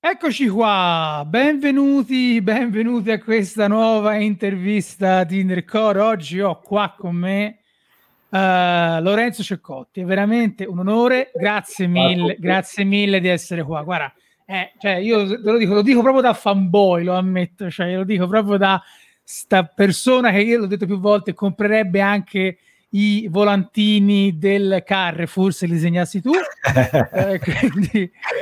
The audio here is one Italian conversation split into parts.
Eccoci qua, benvenuti, benvenuti a questa nuova intervista Tindercore. Oggi ho qua con me uh, Lorenzo Ceccotti, è veramente un onore, grazie mille, grazie mille di essere qua. Guarda, eh, cioè io te lo dico, lo dico proprio da fanboy, lo ammetto, cioè lo dico proprio da sta persona che io l'ho detto più volte, comprerebbe anche i volantini del Carrefour se li disegnassi tu. eh, quindi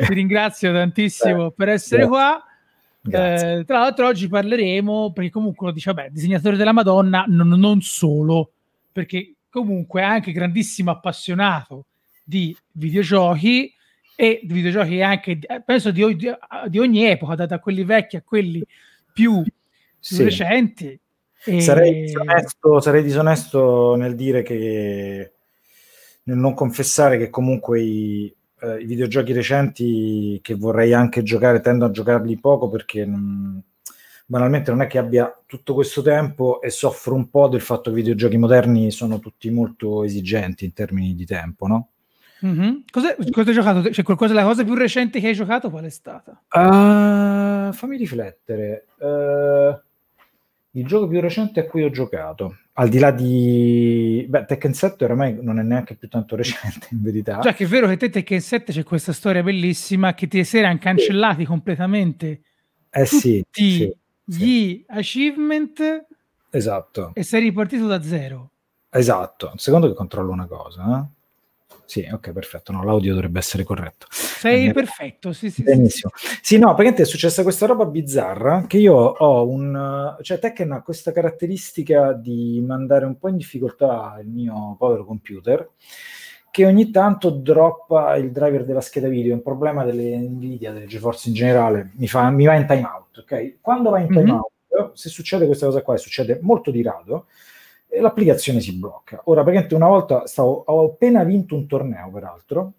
ti ringrazio tantissimo Beh, per essere grazie. qua. Eh, tra l'altro oggi parleremo, perché comunque lo dice, vabbè, disegnatore della Madonna, non, non solo, perché comunque è anche grandissimo appassionato di videogiochi e di videogiochi anche, eh, penso, di, di, ogni epoca, da, da quelli vecchi a quelli più, più sì. recenti e... Sarei, disonesto, sarei, disonesto, nel dire che nel non confessare che comunque i, eh, i, videogiochi recenti che vorrei anche giocare tendo a giocarli poco perché non, banalmente non è che abbia tutto questo tempo e soffro un po' del fatto che i videogiochi moderni sono tutti molto esigenti in termini di tempo, no? Mm-hmm. Cosa, hai giocato? Cioè, qualcosa, la cosa più recente che hai giocato qual è stata? Uh, fammi riflettere. Uh il gioco più recente a cui ho giocato, al di là di... Beh, Tekken 7 ormai non è neanche più tanto recente in verità. Già cioè, che è vero che te Tekken 7 c'è questa storia bellissima che ti si erano cancellati sì. completamente eh, sì, sì, gli achievement esatto. e sei ripartito da zero. Esatto, secondo che controllo una cosa. eh? Sì, ok, perfetto. No, l'audio dovrebbe essere corretto. Sei eh, perfetto, sì, sì. Benissimo. Sì. sì, no, praticamente è successa questa roba bizzarra che io ho un... cioè Tekken ha questa caratteristica di mandare un po' in difficoltà il mio povero computer che ogni tanto droppa il driver della scheda video, è un problema delle Nvidia, delle GeForce in generale, mi, fa, mi va in timeout, ok? Quando va in timeout, mm-hmm. se succede questa cosa qua, e succede molto di rado, l'applicazione si blocca. Ora, praticamente una volta stavo, ho appena vinto un torneo, peraltro.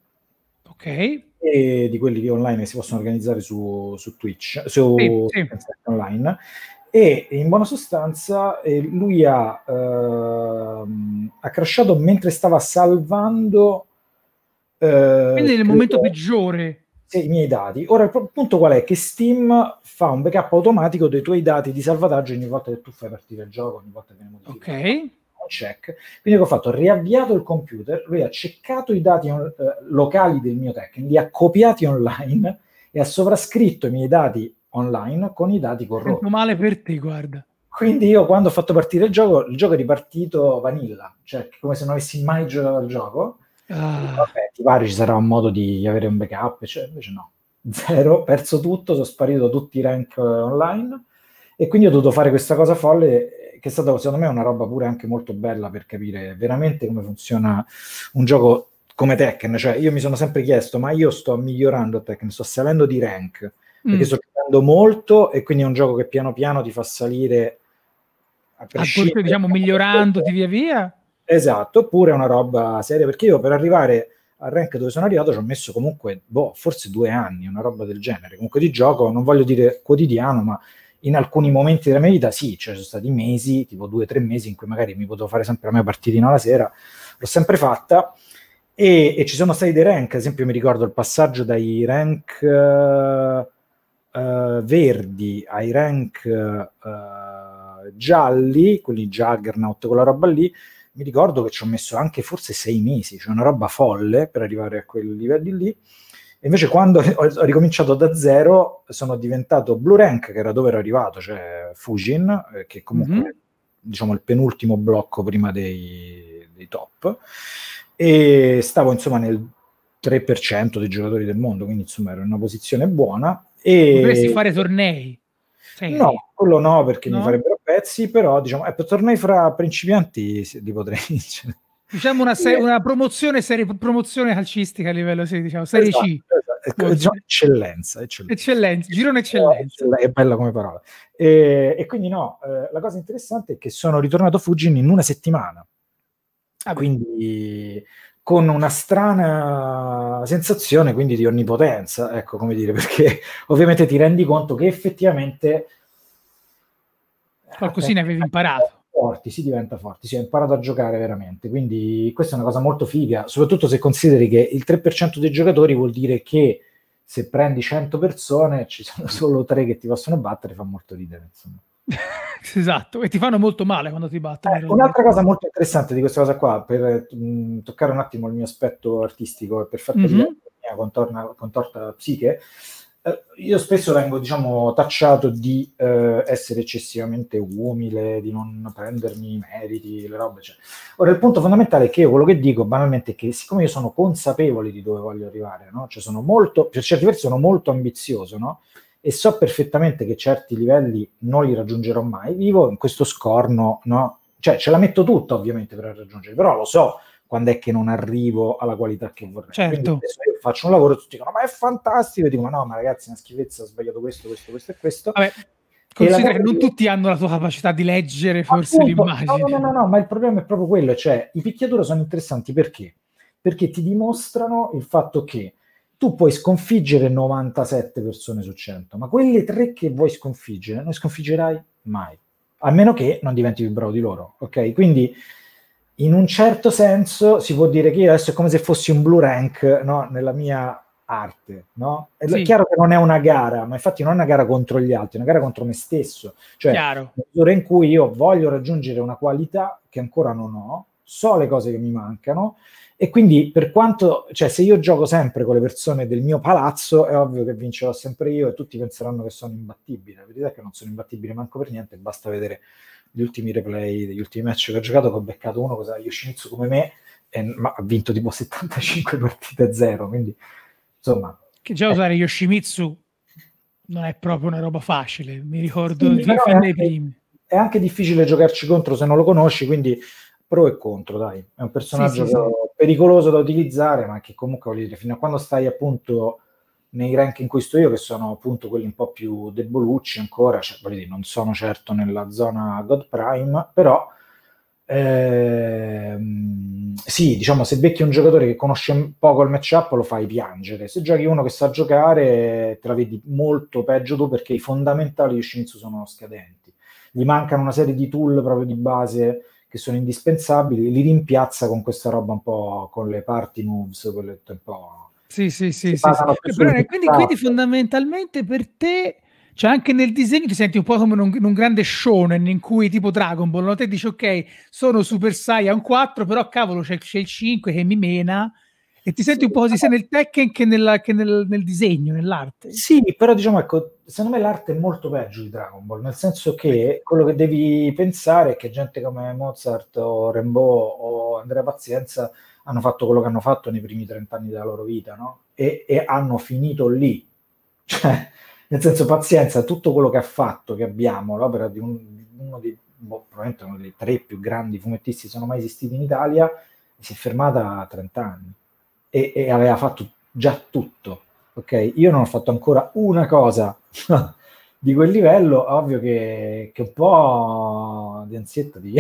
Ok. di quelli che online si possono organizzare su, su Twitch, su sì, sì. online. E in buona sostanza eh, lui ha, ehm, ha crashato mentre stava salvando. Eh, Quindi nel credo, momento peggiore. Sì, i miei dati. Ora il punto qual è? Che Steam fa un backup automatico dei tuoi dati di salvataggio ogni volta che tu fai partire il gioco, ogni volta che ne modifichi. Ok. Check. Quindi che ho fatto? Ho riavviato il computer, lui ha cercato i dati on- eh, locali del mio tech, li ha copiati online e ha sovrascritto i miei dati online con i dati corrotti. Sento male per te, guarda. Quindi io quando ho fatto partire il gioco, il gioco è ripartito vanilla, cioè come se non avessi mai giocato al gioco Ah. ti pare ci sarà un modo di avere un backup, cioè, invece no. Zero, perso tutto, sono sparito tutti i rank eh, online e quindi ho dovuto fare questa cosa folle eh, che è stata secondo me una roba pure anche molto bella per capire veramente come funziona un gioco come Tekken, cioè io mi sono sempre chiesto ma io sto migliorando Tekken, sto salendo di rank mm. perché sto giocando molto e quindi è un gioco che piano piano ti fa salire a prescindere. Ah, diciamo migliorandoti via via? Esatto, oppure una roba seria, perché io per arrivare al rank dove sono arrivato ci ho messo comunque, boh, forse due anni, una roba del genere. Comunque di gioco, non voglio dire quotidiano, ma in alcuni momenti della mia vita sì, cioè sono stati mesi, tipo due o tre mesi in cui magari mi potevo fare sempre la mia partitina la sera, l'ho sempre fatta. E, e, ci sono stati dei rank, ad esempio mi ricordo il passaggio dai rank uh, uh, verdi ai rank uh, gialli, quelli juggernaut, quella roba lì, mi ricordo che ci ho messo anche forse sei mesi, cioè una roba folle per arrivare a quel livello lì. E invece quando ho ricominciato da zero sono diventato Blue Rank, che era dove ero arrivato, cioè Fujin, eh, che comunque mm-hmm. è diciamo, il penultimo blocco prima dei, dei top. E stavo insomma nel 3% dei giocatori del mondo, quindi insomma ero in una posizione buona. E... Dovresti fare tornei? Sei... No, quello no, perché no? mi farebbero prezzi, però diciamo, eh, ecco, per tornei fra principianti li potrei vincere. Diciamo una, serie, una promozione, serie, promozione, calcistica a livello, sì, diciamo, Serie esatto, C. Esatto. esatto. Ecco, diciamo, eccellenza, eccellenza. Eccellenza, girone eccellenza. Eh, è bella come parola. E, e quindi no, eh, la cosa interessante è che sono ritornato a Fujin in una settimana. Ah, quindi con una strana sensazione quindi di onnipotenza, ecco come dire, perché ovviamente ti rendi conto che effettivamente qualcosina avevi imparato. Forti, si diventa forti, si è imparato a giocare veramente, quindi questa è una cosa molto figa, soprattutto se consideri che il 3% dei giocatori vuol dire che se prendi 100 persone ci sono solo 3 che ti possono battere, fa molto ridere insomma. esatto, e ti fanno molto male quando ti battono. Eh, un'altra cosa molto interessante di questa cosa qua, per mh, mm, toccare un attimo il mio aspetto artistico e per far capire mm-hmm. la mia contorna, contorta psiche, eh, io spesso vengo, diciamo, tacciato di eh, essere eccessivamente umile, di non prendermi i meriti, le robe. Cioè. Ora, il punto fondamentale è che io quello che dico banalmente è che siccome io sono consapevole di dove voglio arrivare, no? Cioè sono molto, per certi versi sono molto ambizioso, no? E so perfettamente che certi livelli non li raggiungerò mai, vivo in questo scorno, no? Cioè ce la metto tutta ovviamente per raggiungerli, però lo so quando è che non arrivo alla qualità che vorrei. Certo. adesso io faccio un lavoro, tutti dicono ma è fantastico, e dico ma no, ma ragazzi, è una schifezza, ho sbagliato questo, questo, questo e questo. Vabbè. Considera che non tutti hanno la tua capacità di leggere forse l'immagine. No, no, no, no, ma il problema è proprio quello, cioè i picchiatura sono interessanti perché? Perché ti dimostrano il fatto che tu puoi sconfiggere 97 persone su 100, ma quelle tre che vuoi sconfiggere non sconfiggerai mai, a meno che non diventi più bravo di loro, ok? Quindi in un certo senso si può dire che io adesso è come se fossi un blue rank no? nella mia arte. No? È sì. chiaro che non è una gara, ma infatti non è una gara contro gli altri, è una gara contro me stesso. Cioè, chiaro. nell'ora in cui io voglio raggiungere una qualità che ancora non ho, so le cose che mi mancano e quindi per quanto, cioè se io gioco sempre con le persone del mio palazzo è ovvio che vincerò sempre io e tutti penseranno che sono imbattibile, la verità è che non sono imbattibile manco per niente, basta vedere gli ultimi replay degli ultimi match che ho giocato, che ho beccato uno, cosa Yoshimitsu come me, e, ma ha vinto tipo 75 partite a zero, quindi insomma... Che già eh. usare Yoshimitsu non è proprio una roba facile, mi ricordo sì, è, anche, è anche difficile giocarci contro se non lo conosci, quindi pro e contro, dai. È un personaggio sì, sì, pericoloso da utilizzare, ma che comunque, voglio dire, fino a quando stai appunto nei rank in cui sto io, che sono appunto quelli un po' più debolucci ancora, cioè, voglio dire, non sono certo nella zona God Prime, però eh, sì, diciamo, se becchi un giocatore che conosce poco il matchup lo fai piangere, se giochi uno che sa giocare te la vedi molto peggio tu perché i fondamentali di Shinsu sono scadenti, gli mancano una serie di tool proprio di base che sono indispensabili, li rimpiazza con questa roba un po' con le party moves, quelle un po' Sì, sì, sì. sì, sì. Eh, però, quindi, quindi, fondamentalmente per te, cioè anche nel disegno ti senti un po' come in un, in un grande shonen in cui tipo Dragon Ball, no? te dici ok, sono Super Saiyan 4, però cavolo c'è, c'è il 5 che mi mena. E ti senti sì, un po' così sia nel tech che, nella, che nel, nel, disegno, nell'arte. Sì, però diciamo, ecco, secondo me l'arte è molto peggio di Dragon Ball, nel senso che quello che devi pensare è che gente come Mozart o Rimbaud o Andrea Pazienza hanno fatto quello che hanno fatto nei primi 30 anni della loro vita, no? E, e hanno finito lì. Cioè, nel senso, pazienza, tutto quello che ha fatto, che abbiamo, l'opera di, un, di uno dei, boh, probabilmente uno dei tre più grandi fumettisti che sono mai esistiti in Italia, si è fermata a 30 anni e, e aveva fatto già tutto, ok? Io non ho fatto ancora una cosa di quel livello, ovvio che, che un po' di ansietta ti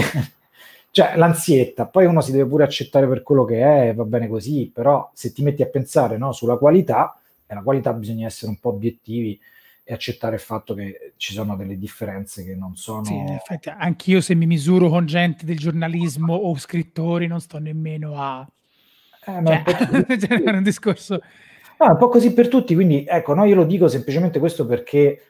cioè l'ansietta, poi uno si deve pure accettare per quello che è, va bene così, però se ti metti a pensare no, sulla qualità, e la qualità bisogna essere un po' obiettivi e accettare il fatto che ci sono delle differenze che non sono... Sì, in effetti, anch'io se mi misuro con gente del giornalismo o scrittori non sto nemmeno a... Eh, ma cioè, cioè, un discorso... No, è un po' così per tutti, quindi ecco, no, io lo dico semplicemente questo perché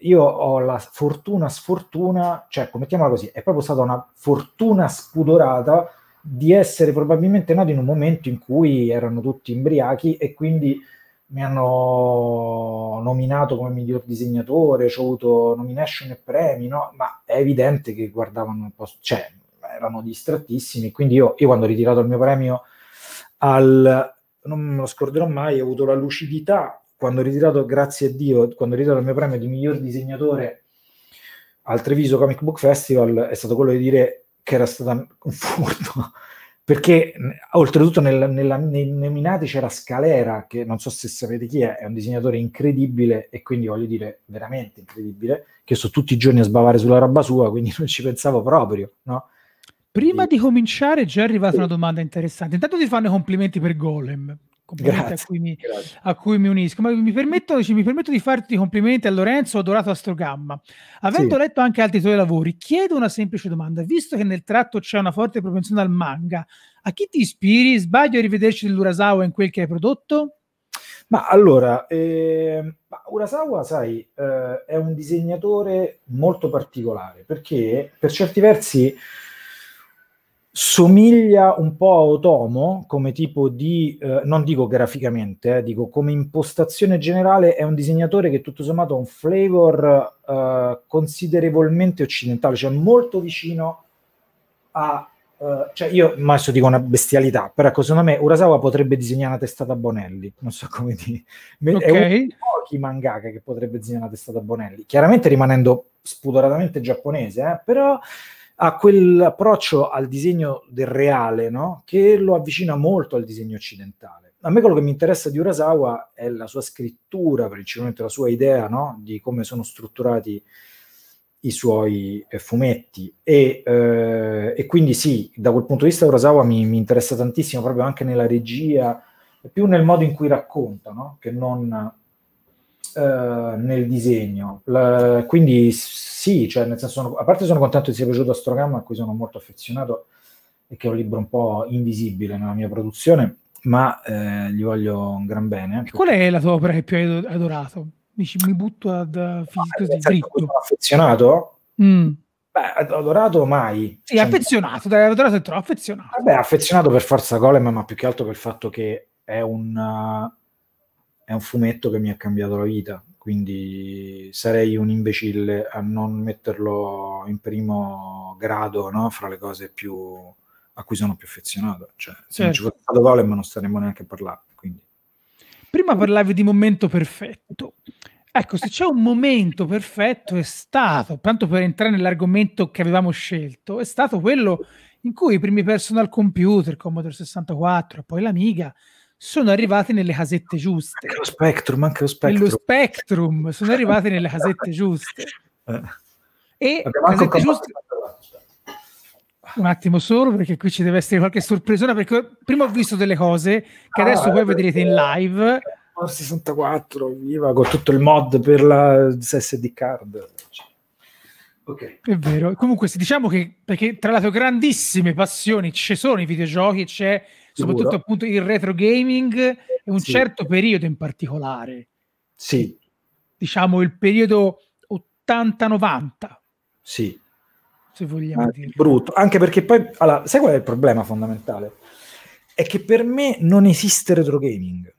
io ho la fortuna, sfortuna, cioè come chiamarla così, è proprio stata una fortuna spudorata di essere probabilmente nato in un momento in cui erano tutti imbriachi e quindi mi hanno nominato come miglior disegnatore, ho avuto nomination e premi, no? ma è evidente che guardavano un po', cioè erano distrattissimi, quindi io, io quando ho ritirato il mio premio al, non me lo scorderò mai, ho avuto la lucidità quando ho ritirato, grazie a Dio, quando ho ritirato il mio premio di miglior disegnatore al Treviso Comic Book Festival è stato quello di dire che era stato un furto. Perché oltretutto nel, nella, nei nominati c'era Scalera, che non so se sapete chi è, è un disegnatore incredibile e quindi voglio dire veramente incredibile, che sto tutti i giorni a sbavare sulla roba sua, quindi non ci pensavo proprio, no? Prima di cominciare, già è arrivata una domanda interessante. Intanto ti fanno i complimenti per Golem complimenti a, cui mi, a cui, mi, unisco. Ma mi permetto, cioè, mi permetto, di farti complimenti a Lorenzo Dorato Astrogamma. Avendo sì. letto anche altri tuoi lavori, chiedo una semplice domanda. Visto che nel tratto c'è una forte propensione al manga, a chi ti ispiri? Sbaglio a rivederci dell'Urasawa in quel che hai prodotto? Ma allora, eh, Urasawa, sai, eh, è un disegnatore molto particolare perché per certi versi somiglia un po' a Otomo come tipo di, eh, non dico graficamente, eh, dico come impostazione generale, è un disegnatore che tutto sommato ha un flavor eh, considerevolmente occidentale, cioè molto vicino a... Eh, cioè io adesso dico una bestialità, però ecco, secondo me Urasawa potrebbe disegnare una testata a Bonelli, non so come dire. Okay. È uno pochi mangaka che potrebbe disegnare una testata a Bonelli, chiaramente rimanendo spudoratamente giapponese, eh, però ha quell'approccio al disegno del reale no? che lo avvicina molto al disegno occidentale. A me quello che mi interessa di Urasawa è la sua scrittura, principalmente la sua idea no? di come sono strutturati i suoi eh, fumetti e, eh, e, quindi sì, da quel punto di vista Urasawa mi, mi, interessa tantissimo proprio anche nella regia, più nel modo in cui racconta, no? che non eh, nel disegno. La, quindi sì, cioè, nel senso, sono, a parte sono contento che sia piaciuto Astrogramma, a cui sono molto affezionato e che è un libro un po' invisibile nella mia produzione, ma eh, gli voglio un gran bene. Qual è la tua opera che più hai adorato? Mi, mi butto ad uh, eh, fisico ah, dritto. affezionato? Mm. Beh, adorato mai. Sì, cioè, affezionato, dai, adorato e troppo affezionato. Vabbè, affezionato per forza Golem, ma più che altro per il fatto che è un... Uh, è un fumetto che mi ha cambiato la vita, quindi sarei un imbecille a non metterlo in primo grado no? fra le cose più, a cui sono più affezionato. Cioè, se certo. non ci certo. fosse stato Golem non staremmo neanche a parlare. Quindi. Prima parlavi di momento perfetto. Ecco, se c'è un momento perfetto è stato, tanto per entrare nell'argomento che avevamo scelto, è stato quello in cui i primi personal computer, Commodore 64, poi l'Amiga, sono arrivati nelle casette giuste. Anche lo Spectrum, anche lo Spectrum. Nello Spectrum sono arrivati nelle casette giuste. Eh. E casette giuste... Un attimo solo, perché qui ci deve essere qualche sorpresa. perché prima ho visto delle cose che adesso ah, voi vedrete in eh, live. 64, eh, viva, con tutto il mod per la SSD card. Okay. È vero. Comunque, diciamo che perché tra le tue grandissime passioni ci sono i videogiochi, c'è soprattutto appunto il retro gaming e un sì. certo periodo in particolare. Sì. Diciamo il periodo 80-90. Sì. Se vogliamo ah, dire. Brutto, anche perché poi, allora, sai qual è il problema fondamentale? È che per me non esiste retro gaming.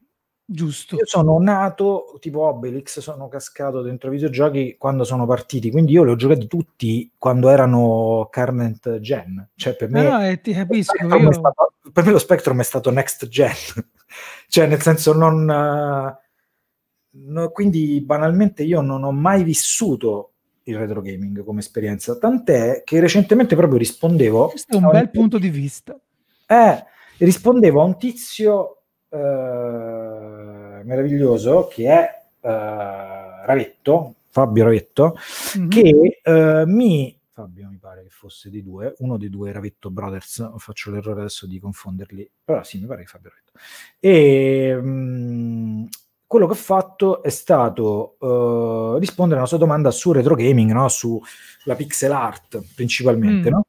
Giusto. Io sono nato tipo Obelix, sono cascato dentro i videogiochi quando sono partiti, quindi io li ho giocati tutti quando erano current gen. Cioè per me, no, ah, eh, ti capisco, io... stato, per me lo Spectrum è stato next gen, cioè nel senso non... No, quindi banalmente io non ho mai vissuto il retro gaming come esperienza, tant'è che recentemente proprio rispondevo... Questo è un bel punto di vista. Eh, rispondevo a un tizio... Eh, meraviglioso che è eh, Ravetto, Fabio Ravetto, mm-hmm. che eh, mi Fabio mi pare che fosse dei due, uno dei due Ravetto Brothers, faccio l'errore adesso di confonderli, però sì, mi pare che Fabio Ravetto. E mh, mm, quello che ho fatto è stato uh, rispondere alla sua domanda su retro gaming, no? sulla pixel art principalmente, mm. no?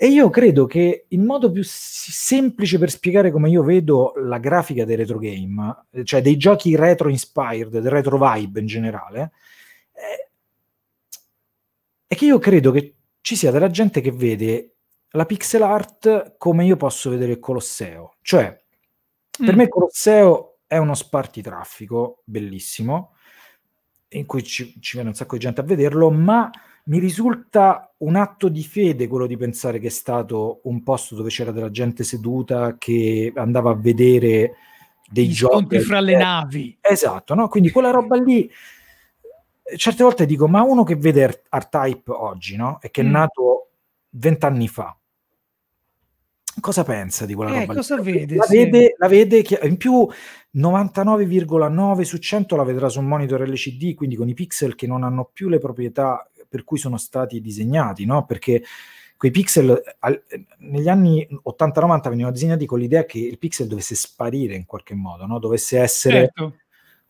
E io credo che il modo più semplice per spiegare come io vedo la grafica dei retro game, eh, cioè dei giochi retro inspired, del retro vibe in generale, eh, è che io credo che ci sia della gente che vede la pixel art come io posso vedere il Colosseo. Cioè, mm. per me il Colosseo è uno spartitraffico bellissimo, in cui ci, ci viene un sacco di gente a vederlo, ma mi risulta un atto di fede quello di pensare che è stato un posto dove c'era della gente seduta che andava a vedere dei Gli giochi. fra le eh, navi. Esatto, no? quindi quella roba lì. Certe volte dico, ma uno che vede R-Type oggi, no? E che è mm. nato vent'anni fa, cosa pensa di quella eh, roba? Cosa vede, la, sì. vede, la vede chi- in più 99,9 su 100 la vedrà su un monitor LCD, quindi con i pixel che non hanno più le proprietà per cui sono stati disegnati, no? Perché quei pixel al, negli anni 80-90 venivano disegnati con l'idea che il pixel dovesse sparire in qualche modo, no? dovesse essere certo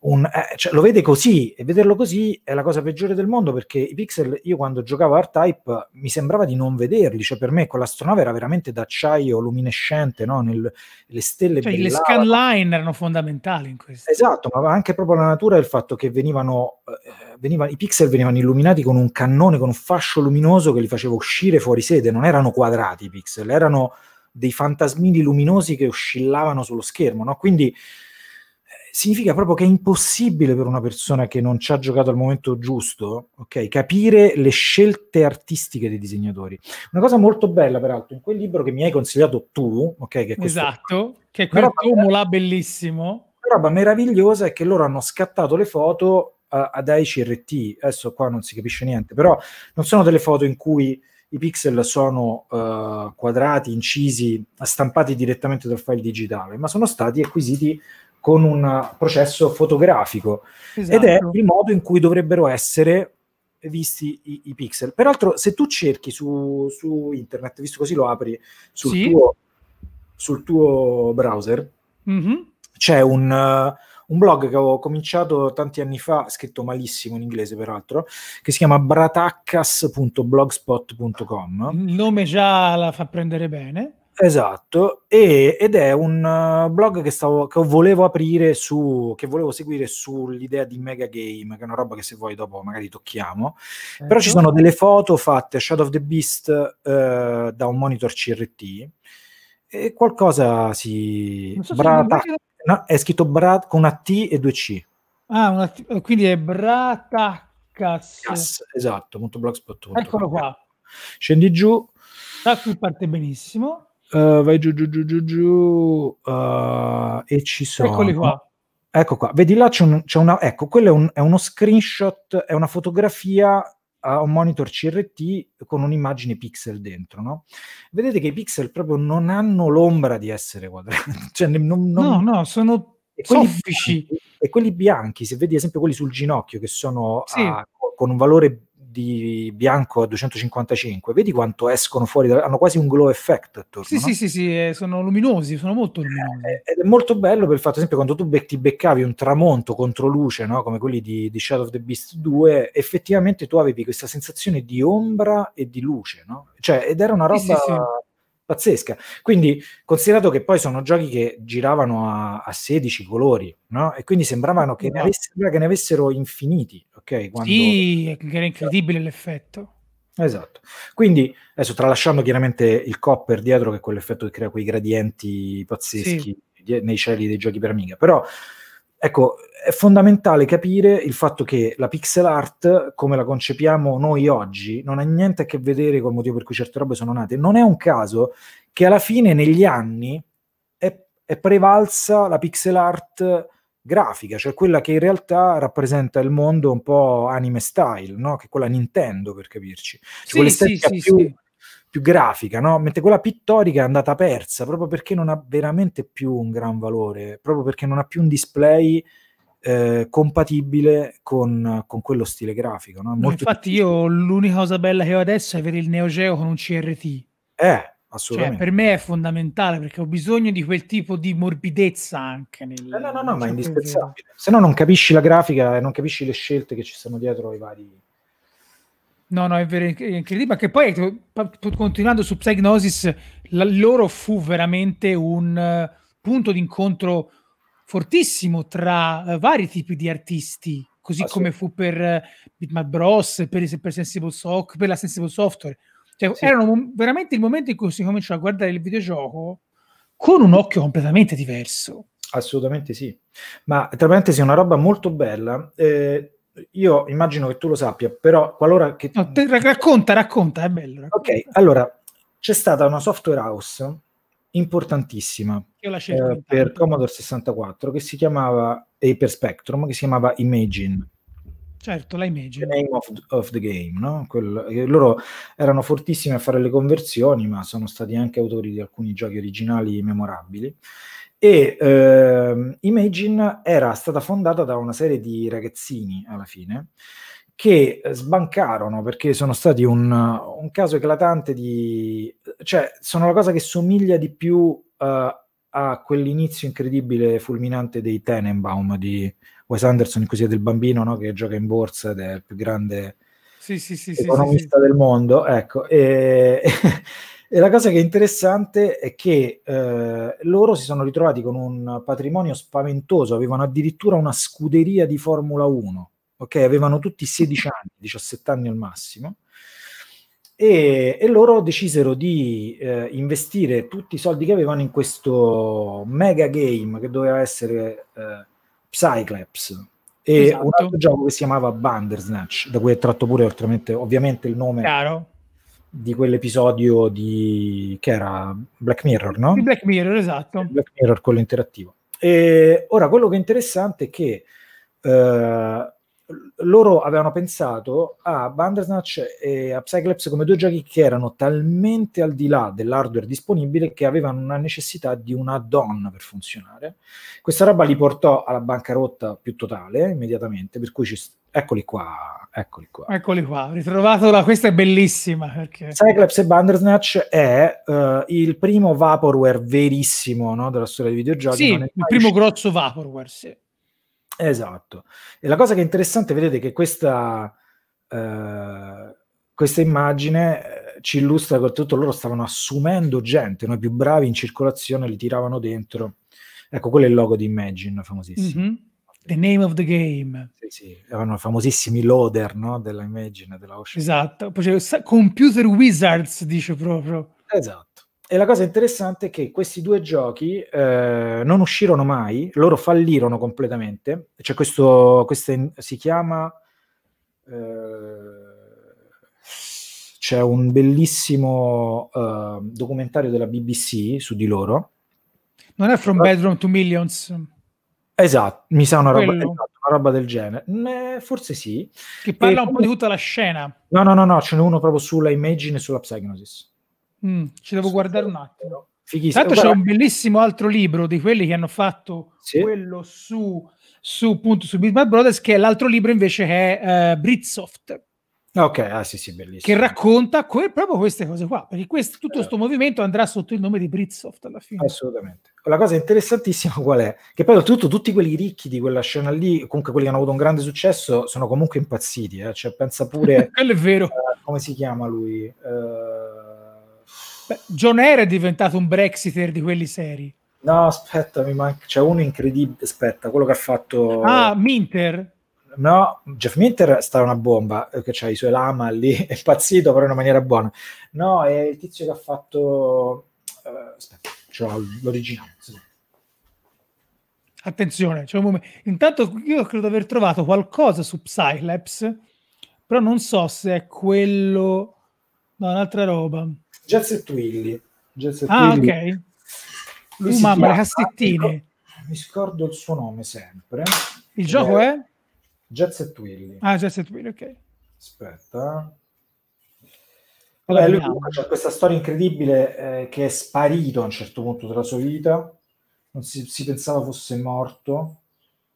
un, eh, cioè, lo vede così e vederlo così è la cosa peggiore del mondo perché i pixel io quando giocavo a R-Type mi sembrava di non vederli, cioè per me quell'astronave era veramente d'acciaio luminescente, no? Nel, le stelle cioè, bellavano. le scanline erano fondamentali in questo. Esatto, ma anche proprio la natura del fatto che venivano, eh, venivano, i pixel venivano illuminati con un cannone, con un fascio luminoso che li faceva uscire fuori sede, non erano quadrati i pixel, erano dei fantasmini luminosi che oscillavano sullo schermo, no? Quindi significa proprio che è impossibile per una persona che non ci ha giocato al momento giusto okay, capire le scelte artistiche dei disegnatori. Una cosa molto bella, peraltro, in quel libro che mi hai consigliato tu, okay, che è esatto, che è quel tomo là bellissimo. La roba meravigliosa è che loro hanno scattato le foto uh, ad AICRT. Adesso qua non si capisce niente, però non sono delle foto in cui i pixel sono uh, quadrati, incisi, stampati direttamente dal file digitale, ma sono stati acquisiti con un processo fotografico esatto. ed è esatto. il modo in cui dovrebbero essere visti i, i pixel. Peraltro, se tu cerchi su, su, internet, visto così lo apri sul, sì. tuo, sul tuo, browser, mm-hmm. c'è un, uh, un, blog che ho cominciato tanti anni fa, scritto malissimo in inglese peraltro, che si chiama brataccas.blogspot.com. Il nome già la fa prendere bene. Esatto, e, ed è un eh, blog che, stavo, che, volevo aprire su, che volevo seguire sull'idea di Mega Game, che è una roba che se vuoi dopo magari tocchiamo, eh, però ci certo. sono delle foto fatte a Shadow of the Beast uh, da un monitor CRT e qualcosa si... So Brata... Che... No, è scritto Bra... con una T e due C. Ah, una t... Eh, quindi è Bratacas. Yes, esatto, molto blogspot. Eccolo qua. Scendi giù. Da qui parte benissimo. Uh, vai giù, giù, giù, giù, giù. Uh, e ci sono. Eccoli qua. Ecco qua, vedi là c'è, un, c'è una. Ecco, quello è, un, è, uno screenshot, è una fotografia a un monitor CRT con un'immagine pixel dentro, no? Vedete che i pixel proprio non hanno l'ombra di essere quadrati. cioè, non, non... No, no, sono e quelli, bianchi, e quelli bianchi, se vedi ad esempio quelli sul ginocchio che sono sì. a, con un valore di bianco a 255, vedi quanto escono fuori, da, hanno quasi un glow effect attorno. Sì, no? sì, sì, sì, eh, sono luminosi, sono molto eh, luminosi. Eh, ed è molto bello per il fatto, ad esempio, quando tu be- ti beccavi un tramonto contro luce, no? come quelli di, di, Shadow of the Beast 2, effettivamente tu avevi questa sensazione di ombra e di luce, no? Cioè, ed era una roba... Sì, sì, sì pazzesca. Quindi, considerato che poi sono giochi che giravano a, a 16 colori, no? E quindi sembravano che, no. ne, esatto. avessero, che ne avessero, infiniti, ok? Quando... Sì, era incredibile l'effetto. Esatto. Quindi, adesso tralasciando chiaramente il copper dietro, che è quell'effetto che crea quei gradienti pazzeschi sì. nei cieli dei giochi per amiga, però Ecco, è fondamentale capire il fatto che la pixel art, come la concepiamo noi oggi, non ha niente a che vedere col motivo per cui certe robe sono nate. Non è un caso che alla fine negli anni è, è prevalsa la pixel art grafica, cioè quella che in realtà rappresenta il mondo un po' anime style, no? che è quella Nintendo per capirci. Cioè, sì, sì, sì, più, sì più grafica, no? mentre quella pittorica è andata persa proprio perché non ha veramente più un gran valore, proprio perché non ha più un display eh, compatibile con, con, quello stile grafico. No? No, infatti, difficile. io l'unica cosa bella che ho adesso è avere il Neo Geo con un CRT. Eh, cioè, assolutamente. Cioè, per me è fondamentale perché ho bisogno di quel tipo di morbidezza anche. Nel, eh, no, no, no, ma è indispensabile. Se no, non capisci la grafica e non capisci le scelte che ci stanno dietro ai vari No, no, è vero, è incredibile. Ma che poi, continuando su Psygnosis, la loro fu veramente un eh, punto d'incontro fortissimo tra eh, vari tipi di artisti, così ah, come sì. fu per uh, Bitmap Bros, per, per, Sensible Soc, per la Sensible Software. Cioè, sì. Erano veramente il momento in cui si cominciò a guardare il videogioco con un occhio completamente diverso. Assolutamente sì. Ma tra parentesi, è una roba molto bella. Eh, io immagino che tu lo sappia, però qualora... Che... No, racconta, racconta, è bello. Racconta. Ok, allora, c'è stata una software house importantissima eh, per Commodore 64 che si chiamava, e per Spectrum, che si chiamava Imagine. Certo, la Imagine. The name of, of the game, no? Quel, eh, loro erano fortissimi a fare le conversioni, ma sono stati anche autori di alcuni giochi originali memorabili. E eh, Imagine era stata fondata da una serie di ragazzini alla fine che sbancarono perché sono stati un, un caso eclatante di... cioè sono la cosa che somiglia di più eh, a quell'inizio incredibile e fulminante dei Tenenbaum di Wes Anderson così cui siete bambino no? che gioca in borsa ed è il più grande sì, sì, sì, economista del mondo ecco e... E la cosa che è interessante è che eh, loro si sono ritrovati con un patrimonio spaventoso, avevano addirittura una scuderia di Formula 1, ok? Avevano tutti 16 anni, 17 anni al massimo. E, e loro decisero di eh, investire tutti i soldi che avevano in questo mega game che doveva essere eh, Psyclaps, e esatto. un altro gioco che si chiamava Bandersnatch, da cui è tratto pure ovviamente il nome Chiaro di quell'episodio di... che era Black Mirror, no? Di Black Mirror, esatto. Black Mirror, quello interattivo. E ora, quello che è interessante è che eh, loro avevano pensato a Bandersnatch e a Cyclops come due giochi che erano talmente al di là dell'hardware disponibile che avevano una necessità di una donna per funzionare. Questa roba li portò alla bancarotta più totale immediatamente, per cui ci, Eccoli qua, eccoli qua. Eccoli qua, ritrovato la... questa è bellissima. Perché... Cyclops e Bandersnatch è uh, il primo vaporware verissimo no, della storia dei videogiochi. Sì, il primo uscito. grosso vaporware, sì. Esatto. E la cosa che è interessante, vedete che questa, uh, questa immagine eh, ci illustra che tutto loro stavano assumendo gente, noi più bravi in circolazione li tiravano dentro. Ecco, quello è il logo di Imagine, famosissimo. Mm-hmm The Name of the Game. Sì, sì, erano famosissimi loader, no? Della Imagine, della Ocean. Esatto, poi c'è Computer Wizards, dice proprio. Esatto. E la cosa interessante è che questi due giochi eh, non uscirono mai, loro fallirono completamente. C'è questo, questo si chiama... Eh, c'è un bellissimo eh, documentario della BBC su di loro. Non è From Bedroom to Millions? Esatto, mi sa una roba, esatto, una roba del genere. Mh, mm, eh, forse sì. Che parla e un po' di tutta la scena. No, no, no, no, ce n'è uno proprio sulla immagine e sulla Psygnosis. Mm, ci devo sì, guardare un attimo. Fighissimo. Tanto c'è un bellissimo altro libro di quelli che hanno fatto sì. quello su, su, appunto, su Big Bad Brothers, che è l'altro libro invece che è uh, Britsoft. Ok, ah sì, sì, bellissimo. Che racconta que- proprio queste cose qua, perché questo, tutto questo eh. movimento andrà sotto il nome di Britsoft alla fine. Assolutamente la cosa interessantissima qual è? Che poi oltretutto tutti quelli ricchi di quella scena lì, comunque quelli che hanno avuto un grande successo, sono comunque impazziti, eh? cioè pensa pure... Quello è vero. Eh, come si chiama lui? Eh... Beh, John Air è diventato un Brexiter di quelli seri. No, aspetta, mi manca... c'è uno incredibile, aspetta, quello che ha fatto... Ah, Minter? No, Jeff Minter sta una bomba, eh, che ha i suoi lama lì, è impazzito però in una maniera buona. No, è il tizio che ha fatto... Uh, aspetta cioè l'originale. Attenzione, c'è un momento. Intanto io credo di aver trovato qualcosa su Psylapse, però non so se è quello... No, un'altra roba. Jazz e Twilly. Jazz e ah, Twilly. ok. Lui uh, mamma, le cassettine. Ecco, mi scordo il suo nome sempre. Il gioco eh, è? Jazz e Twilly. Ah, Jazz e Twilly, ok. Aspetta. Vabbè, lui comunque questa storia incredibile eh, che è sparito a un certo punto della sua vita, non si, si pensava fosse morto.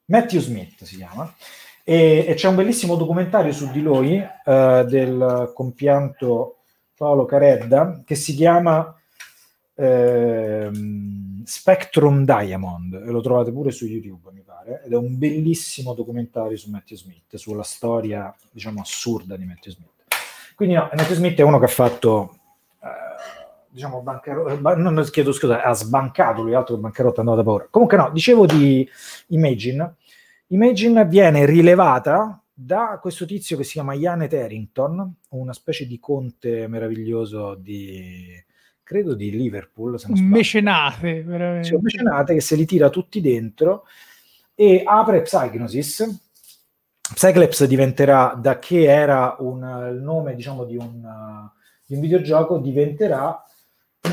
Matthew Smith si chiama. E, e c'è un bellissimo documentario su di lui eh, del compianto Paolo Caredda che si chiama eh, Spectrum Diamond, lo trovate pure su YouTube, mi pare, ed è un bellissimo documentario su Matthew Smith, sulla storia, diciamo, assurda di Matthew Smith. Quindi no, Matthew Smith è uno che ha fatto, eh, diciamo, bancarotta, eh, ba- non chiedo scusa, ha sbancato lui, altro che bancarotta, andava da paura. Comunque no, dicevo di Imagine. Imagine viene rilevata da questo tizio che si chiama Ian Terrington, una specie di conte meraviglioso di credo di Liverpool, se non Mecenate, veramente. Cioè, mecenate che se li tira tutti dentro e apre Psygnosis Cyclops diventerà, da che era un, il nome diciamo, di, un, di un videogioco, diventerà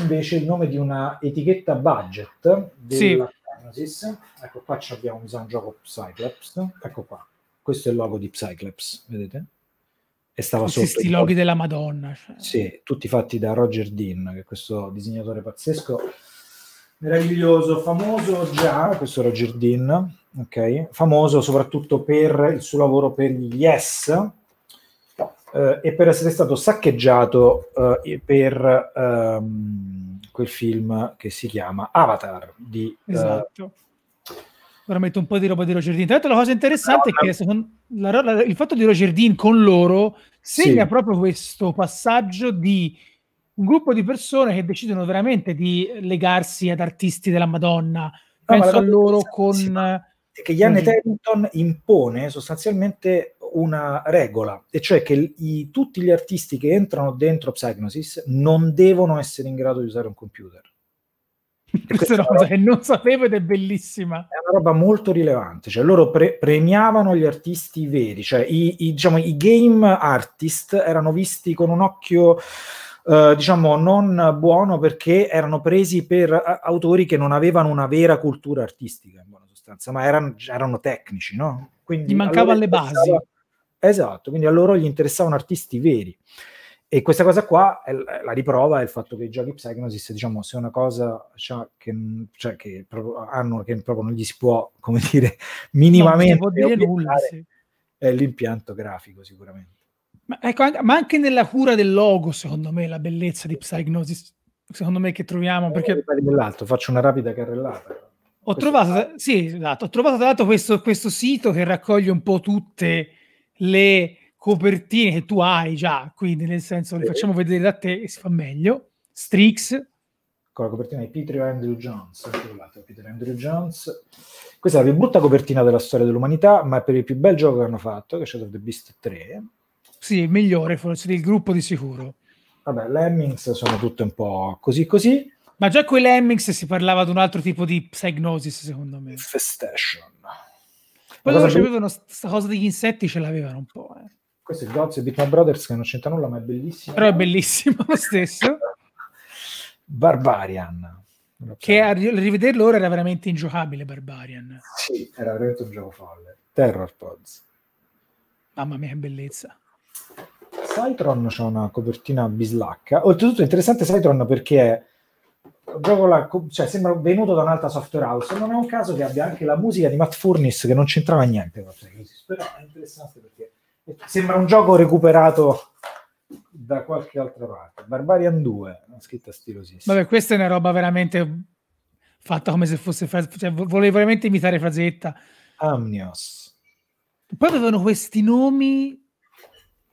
invece il nome di una etichetta budget della sì. Genesis. Ecco qua abbiamo mi un gioco Cyclops. Ecco qua, questo è il logo di Cyclops, vedete? E stava Tutti sotto. Questi loghi della Madonna. Cioè. Sì, tutti fatti da Roger Dean, che è questo disegnatore pazzesco, meraviglioso, famoso già, questo Roger Dean, okay? famoso soprattutto per il suo lavoro per gli Yes eh, e per essere stato saccheggiato eh, per ehm, quel film che si chiama Avatar di... Eh, esatto. Ora metto un po' di roba di Roger Dean. Tra l'altro, la cosa interessante no, è che secondo, la, la, il fatto di Roger Dean con loro segna sì. proprio questo passaggio di un gruppo di persone che decidono veramente di legarsi ad artisti della Madonna. No, ah, Penso a loro con che Yann mhm. Terrington impone sostanzialmente una regola, e cioè che i, tutti gli artisti che entrano dentro Psygnosis non devono essere in grado di usare un computer. questa è una cosa che non sapevo ed è bellissima. È una roba molto rilevante, cioè loro pre- premiavano gli artisti veri, cioè i, i, diciamo, i game artist erano visti con un occhio... Uh, diciamo non buono perché erano presi per autori che non avevano una vera cultura artistica abbastanza, ma erano, erano tecnici, no? Quindi gli mancavano le basi. Esatto, quindi a loro gli interessavano artisti veri. E questa cosa qua, è, la riprova è il fatto che i giochi Psygnosis, diciamo, se una cosa cioè, che, cioè, che, proprio, hanno, che proprio non gli si può, come dire, minimamente no, dire nulla, sì. è l'impianto grafico sicuramente. Ma, ecco, anche, ma anche nella cura del logo, secondo me, la bellezza di Psygnosis, secondo me, che troviamo, eh, perché... Faccio una rapida carrellata, ho trovato, sì, esatto, ho trovato, tra l'altro questo, questo, sito che raccoglie un po' tutte le copertine che tu hai già, quindi nel senso le facciamo vedere da te e si fa meglio. Strix. Con la copertina di Peter Andrew Jones, ecco Peter Andrew Jones. Questa è la più brutta copertina della storia dell'umanità, ma è per il più bel gioco che hanno fatto, che è Shadow of the Beast 3. Sì, migliore forse del gruppo di sicuro. Vabbè, le Lemmings sono tutte un po' così così. Ma già con i Lemmings si parlava di un altro tipo di psygnosis, secondo me. Infestation. Poi loro avevano questa cosa degli insetti, ce l'avevano un po'. Eh. Questo è il Gods di Pan Brothers che non c'entra nulla, ma è bellissimo. Però è bellissimo lo stesso. Barbarian. Che a rivederlo ora era veramente ingiocabile Barbarian. Sì, era veramente un gioco folle. Terror Pods. Mamma mia, che bellezza. Cytron c'ha una copertina bislacca. Oltretutto è interessante Cytron perché è proprio la, cioè, sembra venuto da un'altra software house. Non è un caso che abbia anche la musica di Matt Furniss che non c'entrava niente con Genesis, però è interessante perché sembra un gioco recuperato da qualche altra parte. Barbarian 2, una scritta stilosissima. Vabbè, questa è una roba veramente fatta come se fosse fra- cioè, volevo veramente imitare Frazetta. Amnios. Poi avevano questi nomi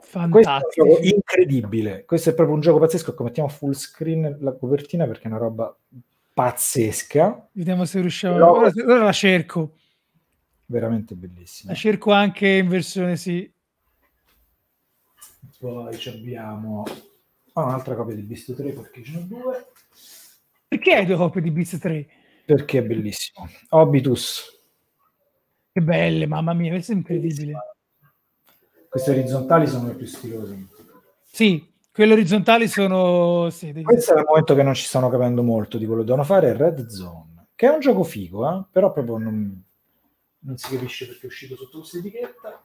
Fantastico. Questo è incredibile. Questo è proprio un gioco pazzesco. Mettiamo full screen la copertina perché è una roba pazzesca. Vediamo se riusciamo. Però... Ora, ora la cerco. Veramente bellissima. La cerco anche in versione sì. Poi abbiamo ah, un'altra copia di Beast 3 perché ce ne sono due. Perché hai due copie di Beast 3? Perché è bellissimo. Obitus. Che belle, mamma mia, questo è incredibile. Bellissima queste orizzontali sono le più stilose. Sì, quelle orizzontali sono... Sì, devi... Questo è il momento che non ci stanno capendo molto di quello che devono fare, è Red Zone, che è un gioco figo, eh? però proprio non, non si capisce perché è uscito sotto questa etichetta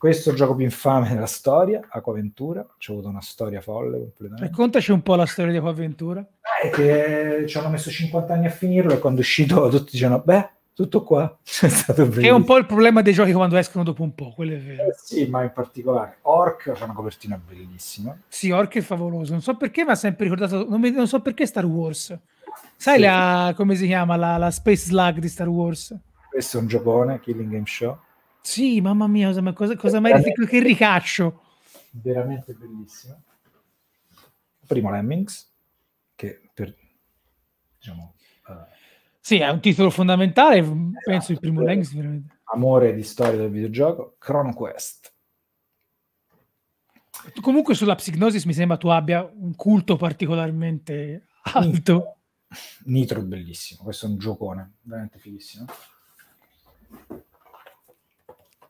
questo è il gioco più infame della storia, Aquaventura, c'è avuto una storia folle completamente. Raccontaci un po' la storia di Aquaventura. Eh, che ci hanno messo 50 anni a finirlo e quando è uscito tutti dicevano, beh, tutto qua. È stato breve. È un po' il problema dei giochi quando escono dopo un po', quello è vero. Eh sì, ma in particolare Orc fa una copertina bellissima. Sì, Orc è favoloso. Non so perché, ma ha sempre ricordato. Non, mi, non, so perché Star Wars. Sai sì. la, come si chiama la, la, Space Slug di Star Wars? Questo è un giocone, Killing Game Show. Sì, mamma mia, cosa, cosa, cosa mai rifico, che ricaccio! Veramente bellissimo. Primo Lemmings, che per diciamo. Uh, sì, è un titolo fondamentale, esatto, penso il primo Lengs. veramente. Amore di storia del videogioco, Chrono Quest. comunque sulla psignosis mi sembra tu abbia un culto particolarmente alto. Nitro bellissimo, questo è un giocone, veramente fighissimo.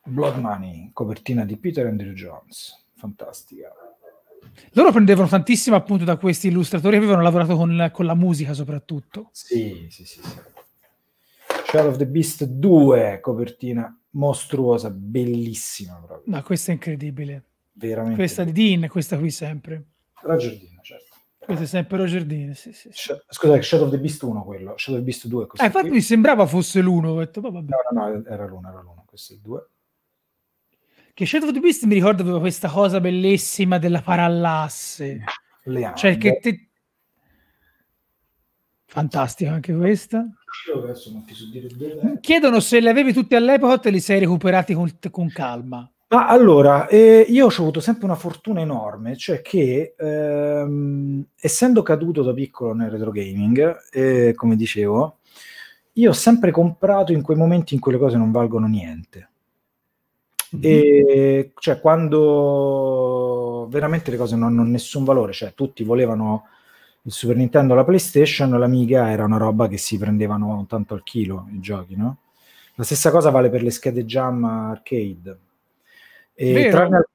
Blood Money, copertina di Peter Andrew Jones, fantastica. Loro prendevano tantissimo appunto da questi illustratori che avevano lavorato con, con la musica soprattutto. Sì, sì, sì, sì. Shadow of the Beast 2, copertina mostruosa, bellissima proprio. No, questa è incredibile. Veramente. Questa di Dean, questa qui sempre. Roger Dean, certo. Questo è sempre Roger Dean, sì, sì. sì. Scusate, Shadow of the Beast 1 quello, Shadow of the Beast 2 è questo. Eh, infatti qui. mi sembrava fosse l'1, ho detto, vabbè. No, no, no, era l'1, era l'1, questo è il 2. Che Shadow of the Beast mi ricordo aveva questa cosa bellissima della parallasse. Le cioè che te... Fantastica anche questa. Chiedono se le avevi tutte all'epoca o te li sei recuperati con, con calma. Ma allora, eh, io ho avuto sempre una fortuna enorme, cioè che ehm, essendo caduto da piccolo nel retro gaming, eh, come dicevo, io ho sempre comprato in quei momenti in cui le cose non valgono niente. E, mhm. cioè, quando veramente le cose non hanno nessun valore, cioè tutti volevano il Super Nintendo, la PlayStation, l'Amiga era una roba che si prendevano tanto al chilo i giochi, no? La stessa cosa vale per le schede jam arcade. E tranne,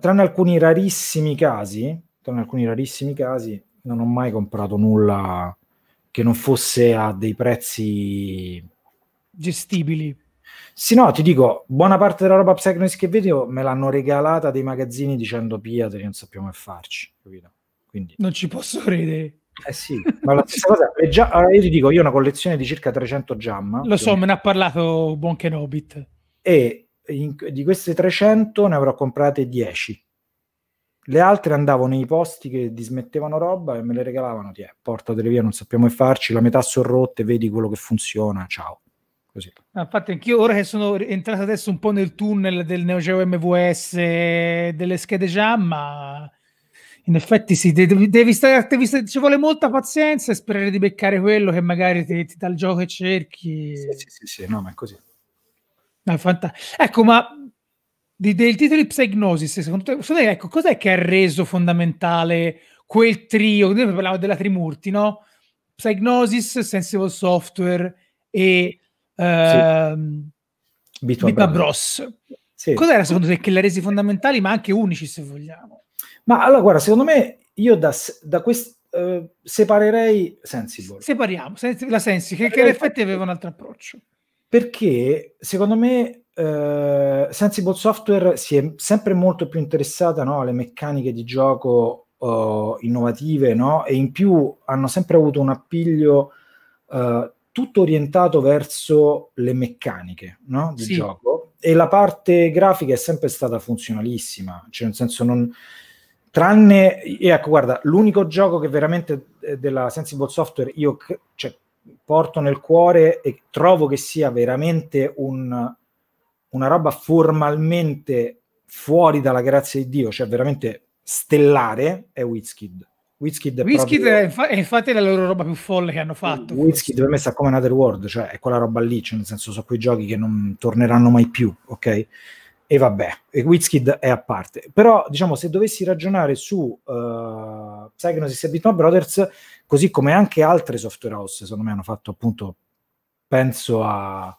tranne, alcuni rarissimi casi, tranne alcuni rarissimi casi, non ho mai comprato nulla che non fosse a dei prezzi gestibili. Sì, no, ti dico, buona parte della roba Psychonauts che vedo me l'hanno regalata dei magazzini dicendo piateri, non sappiamo che farci, Quindi... Non ci posso credere. Eh sì, ma la stessa cosa, è già, allora io ti dico, io ho una collezione di circa 300 jam. Lo so, me ne ha parlato Buon Kenobit. E in, di queste 300 ne avrò comprate 10. Le altre andavo nei posti che dismettevano roba e me le regalavano, ti è, portatele via, non sappiamo che farci, la metà sono rotte, vedi quello che funziona, ciao. Così. Ah, infatti anch'io ora che sono entrato adesso un po' nel tunnel del Neo Geo MVS, delle schede jam, ma in effetti sì, devi, devi stare, devi stare, ci vuole molta pazienza e sperare di beccare quello che magari ti, ti dà il gioco e cerchi. Sì, sì, sì, sì, no, ma è così. Ah, fanta- ecco, ma di, del titolo Psygnosis, secondo te, secondo te, ecco, cos'è che ha reso fondamentale quel trio? Noi parlavamo della Trimurti, no? Psygnosis, Sensible Software e ehm, sì. Bipa Bros. Sì. Cos'era secondo te che le resi fondamentali, ma anche unici se vogliamo? Ma allora, guarda, secondo me io da, da questo eh, separerei Sensible. Separiamo sens- la Sensi, che, eh, che in eh, effetti aveva un altro approccio. Perché secondo me eh, Sensible Software si è sempre molto più interessata no, alle meccaniche di gioco eh, innovative no? e in più hanno sempre avuto un appiglio eh, tutto orientato verso le meccaniche no? del sì. gioco e la parte grafica è sempre stata funzionalissima, cioè nel senso non... Tranne, ecco guarda, l'unico gioco che veramente eh, della Sensible Software io cioè, porto nel cuore e trovo che sia veramente un, una roba formalmente fuori dalla grazia di Dio, cioè veramente stellare, è Wizkid. Wizkid è, Wizkid proprio... è, inf- è infatti la loro roba più folle che hanno fatto. Wizkid per me sta come Another World, cioè è quella roba lì, cioè nel senso sono quei giochi che non torneranno mai più, ok? E vabbè, e Wizkid è a parte. Però, diciamo, se dovessi ragionare su uh, e Bitmap Brothers, così come anche altre software house, secondo me hanno fatto appunto, penso a...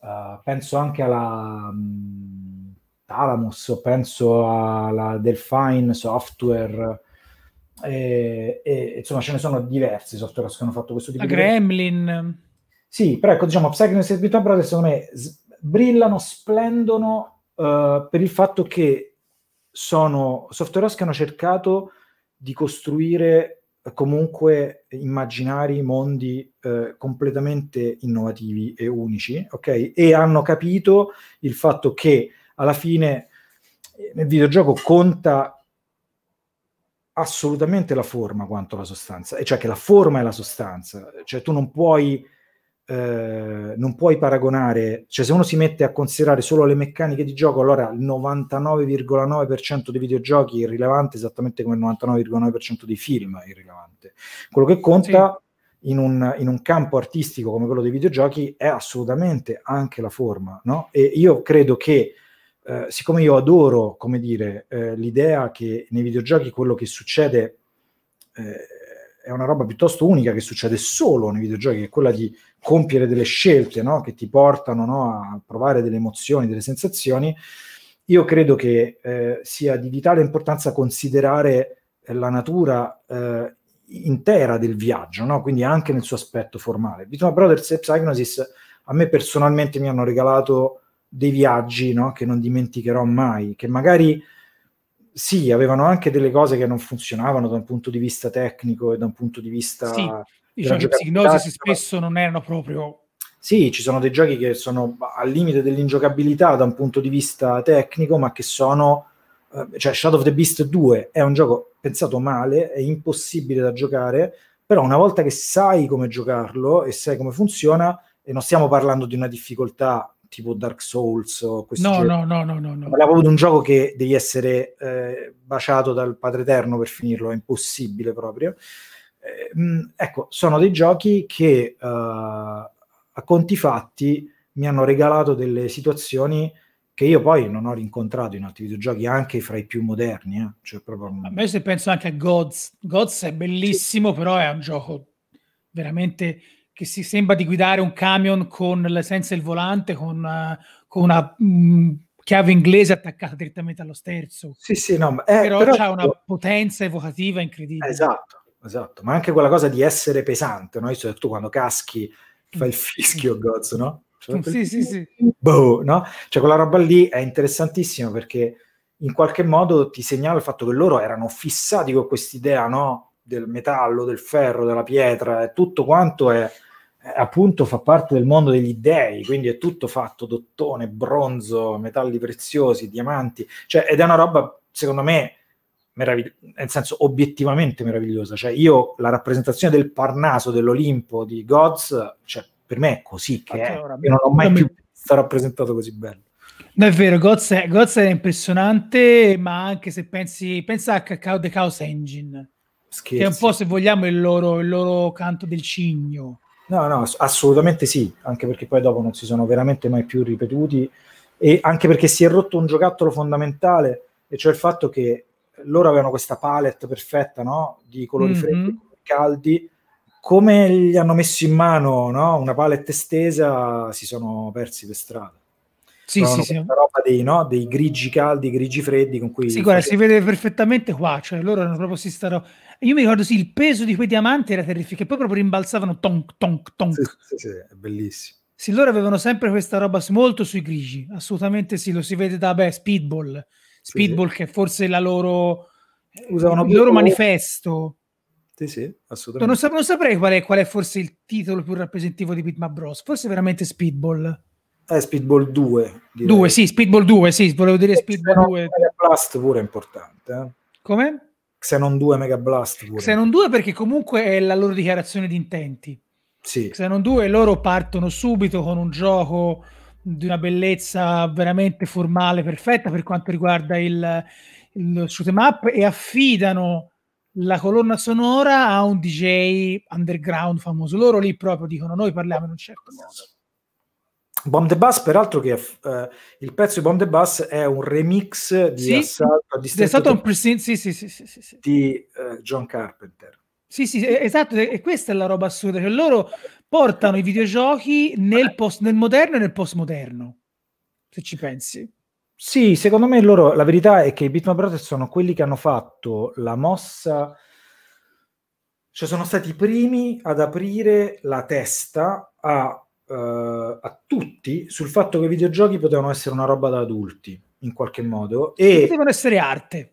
Uh, penso anche alla... Um, mm, Talamus, penso alla Delphine Software e, e, insomma ce ne sono diversi software che hanno fatto questo tipo La di Gremlin. Sì, però ecco, diciamo, Psychonauts e Virtua Brothers secondo me s- brillano, splendono uh, per il fatto che sono software che hanno cercato di costruire comunque immaginari mondi uh, completamente innovativi e unici, ok? E hanno capito il fatto che alla fine nel videogioco conta assolutamente la forma quanto la sostanza, e cioè che la forma è la sostanza, cioè tu non puoi, eh, non puoi paragonare, cioè se uno si mette a considerare solo le meccaniche di gioco, allora il 99,9% dei videogiochi è irrilevante, esattamente come il 99,9% dei film è irrilevante. Quello che conta sì. in, un, in, un, campo artistico come quello dei videogiochi è assolutamente anche la forma, no? E io credo che eh, siccome io adoro, come dire, eh, l'idea che nei videogiochi quello che succede eh, è una roba piuttosto unica che succede solo nei videogiochi, che è quella di compiere delle scelte no? che ti portano no? a provare delle emozioni, delle sensazioni, io credo che eh, sia di vitale importanza considerare la natura eh, intera del viaggio, no? quindi anche nel suo aspetto formale. Bitma Brothers e Psygnosis a me personalmente mi hanno regalato dei viaggi no? che non dimenticherò mai, che magari sì, avevano anche delle cose che non funzionavano da un punto di vista tecnico e da un punto di vista... Sì, diciamo che psichinosi spesso non erano proprio... Sì, ci sono dei giochi che sono al limite dell'ingiocabilità da un punto di vista tecnico, ma che sono... Eh, cioè Shadow of the Beast 2 è un gioco pensato male, è impossibile da giocare, però una volta che sai come giocarlo e sai come funziona, e non stiamo parlando di una difficoltà tipo Dark Souls o questi no, no, no, no, no, no. Parlavo di un gioco che devi essere eh, baciato dal Padre Eterno per finirlo, è impossibile proprio. Eh, mm, ecco, sono dei giochi che uh, a conti fatti mi hanno regalato delle situazioni che io poi non ho rincontrato in altri videogiochi, anche fra i più moderni. Eh. Cioè, proprio... Mm. A me se penso anche a Gods, Gods è bellissimo, sì. però è un gioco veramente che si sembra di guidare un camion con, senza il volante, con, una, eh, con una mh, mm, chiave inglese attaccata direttamente allo sterzo. Sì, sì, no, eh, però, però ha una potenza evocativa incredibile. Esatto, esatto, ma anche quella cosa di essere pesante, no? soprattutto cioè, quando caschi mm. fai il fischio, mm. gozzo, no? Cioè, sì, sì, sì. Boh, no? Cioè quella roba lì è interessantissima perché in qualche modo ti segnala il fatto che loro erano fissati con quest'idea, no? del metallo, del ferro, della pietra, tutto quanto è, è, appunto fa parte del mondo degli dei, quindi è tutto fatto d'ottone, bronzo, metalli preziosi, diamanti, cioè, ed è una roba, secondo me, meravigli- nel senso obiettivamente meravigliosa, cioè io la rappresentazione del Parnaso, dell'Olimpo, di Gods, cioè, per me è così che è. Io non ho mai più visto rappresentato così bello. No, è vero, Gods, è, Gods era impressionante, ma anche se pensi, pensa a Cacao The Chaos Engine, Scherzi. Che è un po', se vogliamo, il loro, il loro canto del cigno. No, no, assolutamente sì, anche perché poi dopo non si sono veramente mai più ripetuti e anche perché si è rotto un giocattolo fondamentale, e cioè il fatto che loro avevano questa palette perfetta no? di colori mm-hmm. freddi caldi, come gli hanno messo in mano no? una palette estesa, si sono persi per strada. Sì, sì, sì. roba dei, no? dei, grigi caldi, grigi freddi con cui... Sì, guarda, si vede perfettamente qua, cioè loro erano proprio si starò... Io mi ricordo, sì, il peso di quei diamanti era terrificante, poi proprio rimbalzavano tonk, tonk, tonk. Sì, sì, sì, è bellissimo. Sì, loro avevano sempre questa roba molto sui grigi, assolutamente sì, lo si vede da, beh, Speedball. Speedball sì, che è forse la loro... Usavano il loro manifesto. Sì, sì, assolutamente. Non, sap- non saprei qual è, qual è, forse il titolo più rappresentativo di Pitman Bros. Forse veramente Speedball. Eh, Speedball 2. Direi. 2, sì, Speedball 2, sì, volevo dire e Speedball 2. Blast pure è importante. Eh? Come? Xenon 2 Mega Blast pure. Xenon 2 perché comunque è la loro dichiarazione di intenti. Sì. Xenon 2 loro partono subito con un gioco di una bellezza veramente formale, perfetta per quanto riguarda il, il shoot'em up e affidano la colonna sonora a un DJ underground famoso. Loro lì proprio dicono noi parliamo in un certo modo Bomb the Bus, peraltro, che eh, il pezzo di Bomb the Bus è un remix di sì? Assalto a distanza di, presen- sì, sì, sì, sì, sì, sì. di eh, John Carpenter. Sì, sì, esatto, e questa è la roba assurda, cioè loro portano i videogiochi nel, post- nel moderno e nel postmoderno, se ci pensi. Sì, secondo me loro, la verità è che i Bitmap Brothers sono quelli che hanno fatto la mossa cioè sono stati i primi ad aprire la testa a uh, a tutti sul fatto che i videogiochi potevano essere una roba da adulti, in qualche modo. E potevano essere arte.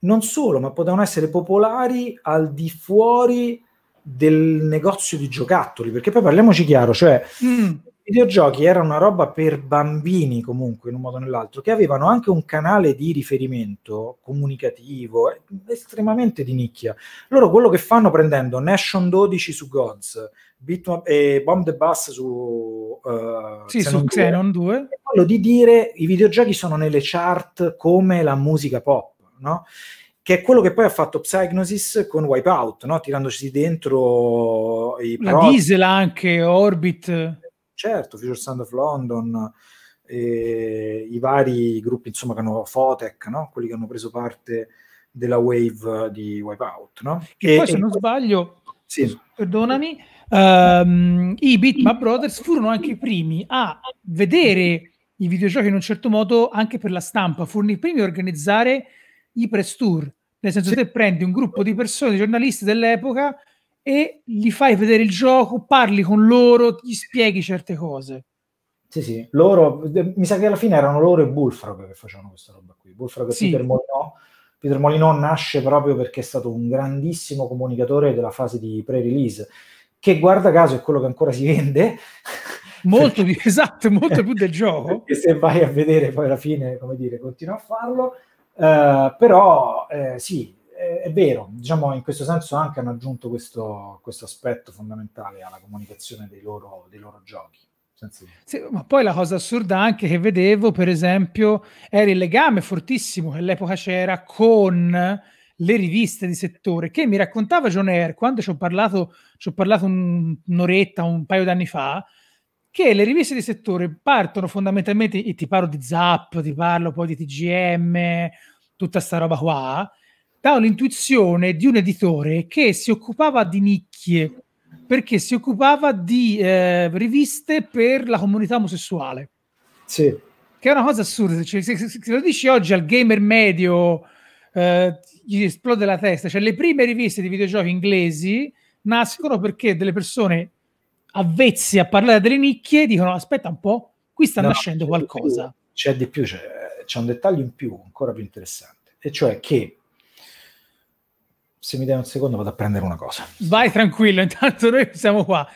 Non solo, ma potevano essere popolari al di fuori del negozio di giocattoli, perché poi parliamoci chiaro, cioè... Mm videogiochi era una roba per bambini comunque in un modo o nell'altro, che avevano anche un canale di riferimento comunicativo estremamente di nicchia. Loro quello che fanno prendendo Nation 12 su Gods Bitma- e Bomb the Bus su, uh, sì, Xenon, su 2, Xenon 2, è quello di dire i videogiochi sono nelle chart come la musica pop, no? che è quello che poi ha fatto Psygnosis con Wipeout, no? tirandosi dentro i... La prod- Diesel anche, Orbit certo, Future Sound of London, i vari gruppi insomma che hanno Fotec, no? quelli che hanno preso parte della wave di Wipeout. No? Che e poi, se non sbaglio, sì. perdonami, um, i Bitmap Brothers furono anche i primi a vedere i videogiochi in un certo modo anche per la stampa, furono i primi a organizzare i press tour, nel senso sì. che prendi un gruppo di persone, di giornalisti dell'epoca e gli fai vedere il gioco, parli con loro, gli spieghi certe cose. Sì, sì, loro, eh, mi sa che alla fine erano loro e Bullfrog che facevano questa roba qui. Bullfrog e sì. Peter Molinò. Peter Molinò nasce proprio perché è stato un grandissimo comunicatore della fase di pre-release, che guarda caso è quello che ancora si vende. Molto più, esatto, molto più del gioco. E se vai a vedere poi alla fine, come dire, continua a farlo. Uh, però eh, sì, è, vero, diciamo in questo senso anche hanno aggiunto questo, questo aspetto fondamentale alla comunicazione dei loro, dei loro giochi. Sì, ma poi la cosa assurda anche che vedevo, per esempio, era il legame fortissimo che all'epoca c'era con le riviste di settore che mi raccontava John Air quando ci ho parlato, ci ho parlato un, un'oretta, un paio d'anni fa, che le riviste di settore partono fondamentalmente, e ti parlo di Zap, ti parlo poi di TGM, tutta sta roba qua, da un'intuizione di un editore che si occupava di nicchie, perché si occupava di eh, riviste per la comunità omosessuale. Sì. Che è una cosa assurda, cioè, se, se, se, lo dici oggi al gamer medio eh, gli esplode la testa, cioè le prime riviste di videogiochi inglesi nascono perché delle persone avvezze a parlare delle nicchie dicono aspetta un po', qui sta no, nascendo qualcosa. C'è di più, c'è, un dettaglio in più ancora più interessante, e cioè che se mi dai un secondo vado a prendere una cosa. Vai tranquillo, intanto noi siamo qua.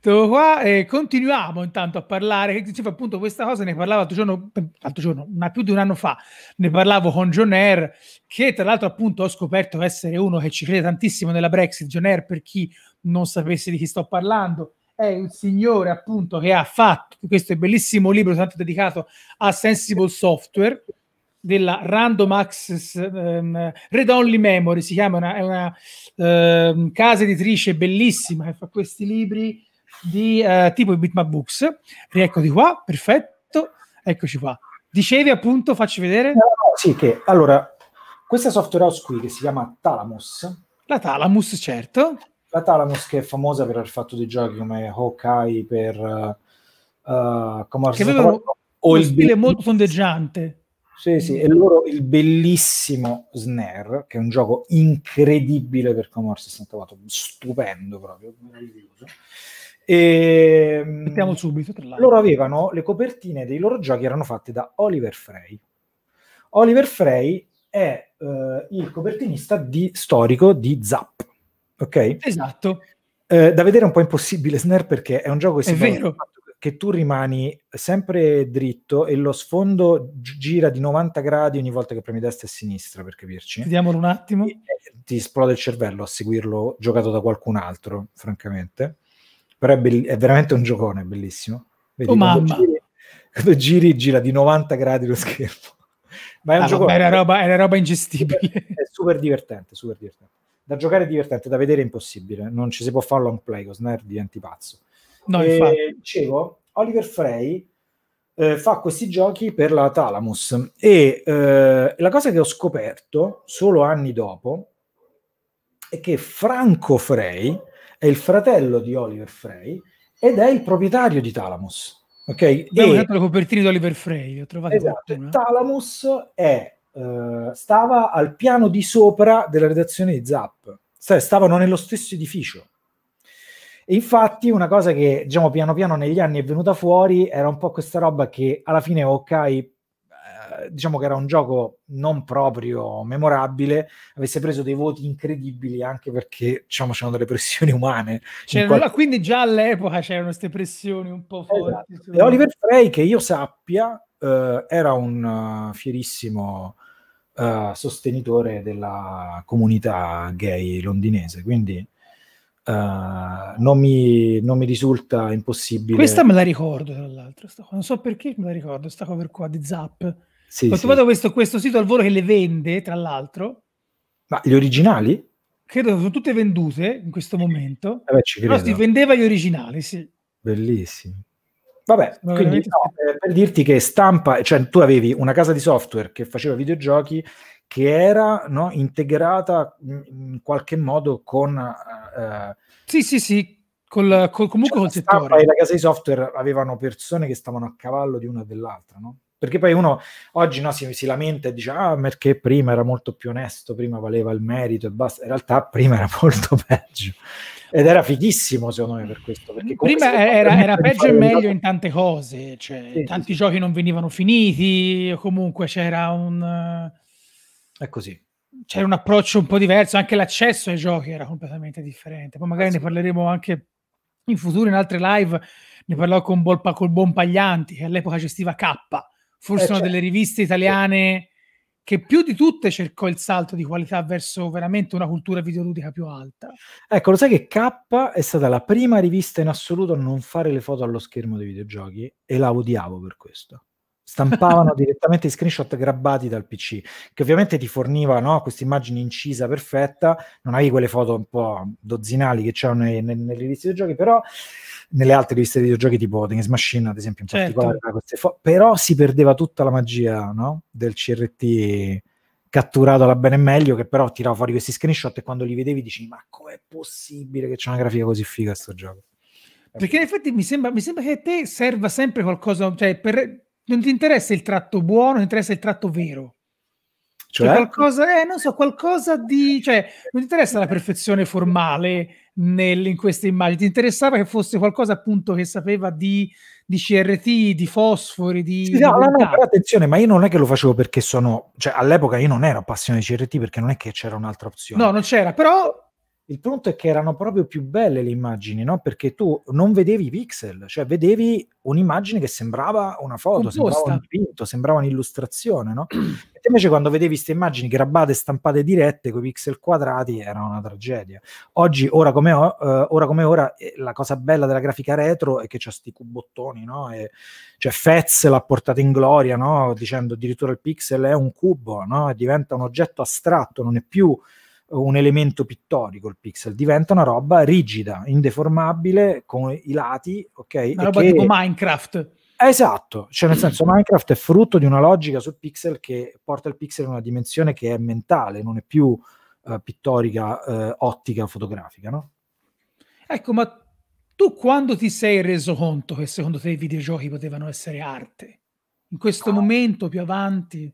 Siamo qua e continuiamo intanto a parlare. Diceva appunto questa cosa, ne parlavo l'altro giorno, l'altro giorno, ma più di un anno fa, ne parlavo con John Air, che tra l'altro appunto ho scoperto essere uno che ci crede tantissimo nella Brexit. John Air, per chi non sapesse di chi sto parlando, è un signore appunto che ha fatto questo bellissimo libro, tanto dedicato a Sensible Software, della Random Access um, Red Only Memory, si chiama, una, è una uh, casa editrice bellissima che fa questi libri di uh, tipo Bitmap Books. Rieccoli qua, perfetto, eccoci qua. Dicevi appunto, facci vedere. No, sì, che allora, questa software house qui che si chiama Talamus. La Talamus, certo. La Talamus che è famosa per aver fatto dei giochi come Hawkeye, per... Uh, come che avevano o il stile molto tondeggiante sì, sì, e loro il bellissimo Snare, che è un gioco incredibile per Commodore 64, stupendo proprio, meraviglioso. E, ehm, Mettiamo subito, tra Loro avevano le copertine dei loro giochi, erano fatte da Oliver Frey. Oliver Frey è eh, il copertinista di, storico di Zap, ok? Esatto. Eh, da vedere è un po' impossibile Snare perché è un gioco che si è vero che tu rimani sempre dritto e lo sfondo gira di 90 gradi ogni volta che premi destra e sinistra, per capirci. Vediamolo un attimo. E, e, eh, ti esplode il cervello a seguirlo giocato da qualcun altro, francamente. Però è, be- è veramente un giocone, bellissimo. Vedi, oh mamma! Giri, quando giri, gira di 90 gradi lo schermo. Ma è un ah, giocone. Vabbè, roba, è una roba ingestibile. È super divertente, super divertente. Da giocare è divertente, da vedere è impossibile. Non ci si può fare long play, Cosner diventi pazzo No, e, dicevo, Oliver Frey eh, fa questi giochi per la Talamus e eh, la cosa che ho scoperto solo anni dopo è che Franco Frey è il fratello di Oliver Frey ed è il proprietario di Talamus. Ok, abbiamo detto le copertine di Oliver Frey, ho trovato esatto, qualcuna. Talamus è, eh, stava al piano di sopra della redazione di Zap, cioè, stavano nello stesso edificio. E infatti una cosa che, diciamo, piano piano negli anni è venuta fuori era un po' questa roba che alla fine Hawkeye eh, diciamo che era un gioco non proprio memorabile, avesse preso dei voti incredibili anche perché diciamo c'erano delle pressioni umane. Cioè, Qualche... Quindi già all'epoca c'erano queste pressioni un po' forti. Esatto. E Oliver Frey, che io sappia, eh, era un uh, fierissimo uh, sostenitore della comunità gay londinese, quindi Uh, non, mi, non, mi, risulta impossibile. Questa me la ricordo, tra l'altro, non so perché me la ricordo, sta cover qua di Zap. Sì, Ho sì. questo, questo, sito al volo che le vende, tra l'altro. Ma gli originali? Credo che sono tutte vendute in questo momento. Eh beh, Però si vendeva gli originali, sì. Bellissimi. Vabbè, quindi, no, per dirti che stampa, cioè tu avevi una casa di software che faceva videogiochi che era no, integrata in qualche modo con... Eh, eh, sì, sì, sì, col, col, comunque cioè, col settore. E la casa di software avevano persone che stavano a cavallo di una e dell'altra, no? Perché poi uno oggi no, si, si, lamenta e dice ah perché prima era molto più onesto, prima valeva il merito e basta. In realtà prima era molto peggio. Ed era fighissimo secondo me per questo. Perché prima era, era peggio e meglio in tante cose, cioè sì, tanti sì. giochi non venivano finiti, comunque c'era un è così. C'era un approccio un po' diverso, anche l'accesso ai giochi era completamente differente. Poi magari sì. ne parleremo anche in futuro in altre live. Ne parlò con Bol, col Bon Paglianti, che all'epoca gestiva K, forse eh, una delle certo. riviste italiane che più di tutte cercò il salto di qualità verso veramente una cultura videoludica più alta. Ecco, lo sai che K è stata la prima rivista in assoluto a non fare le foto allo schermo dei videogiochi e la odiavo per questo stampavano direttamente i screenshot grabbati dal PC, che ovviamente ti forniva no, questa immagine incisa perfetta, non avevi quelle foto un po' dozzinali che c'erano nei, nei, nelle riviste di giochi, però nelle altre riviste di videogiochi tipo The Games Machine ad esempio in certo. particolare fo- però si perdeva tutta la magia no? del CRT catturato alla bene e meglio che però tirava fuori questi screenshot e quando li vedevi dici ma com'è possibile che c'è una grafica così figa a sto gioco perché in effetti mi sembra, mi sembra che a te serva sempre qualcosa cioè per, non ti interessa il tratto buono, ti interessa il tratto vero. Cioè? cioè qualcosa, eh, non so, qualcosa di... Cioè, non ti interessa la perfezione formale nel, in queste immagini, ti interessava che fosse qualcosa appunto che sapeva di, di CRT, di fosfori, di... Sì, no, no, no, però attenzione, ma io non è che lo facevo perché sono... Cioè, all'epoca io non ero appassionato di CRT perché non è che c'era un'altra opzione. No, non c'era, però il punto è che erano proprio più belle le immagini, no? Perché tu non vedevi i pixel, cioè vedevi un'immagine che sembrava una foto, Composta. sembrava un dipinto, sembrava un'illustrazione, no? E invece quando vedevi queste immagini grabbate, stampate dirette, con i pixel quadrati, era una tragedia. Oggi, ora come, ho, eh, ora, come ora, eh, la cosa bella della grafica retro è che c'ha sti cubottoni, no? E, cioè Fez l'ha portata in gloria, no? Dicendo addirittura il pixel è un cubo, no? E diventa un oggetto astratto, non è più un elemento pittorico il pixel, diventa una roba rigida, indeformabile, con i lati, ok? Una roba che... tipo Minecraft. Esatto, cioè nel senso Minecraft è frutto di una logica sul pixel che porta il pixel in una dimensione che è mentale, non è più eh, pittorica, eh, ottica, fotografica, no? Ecco, ma tu quando ti sei reso conto che secondo te i videogiochi potevano essere arte? In questo no. Ah. momento più avanti?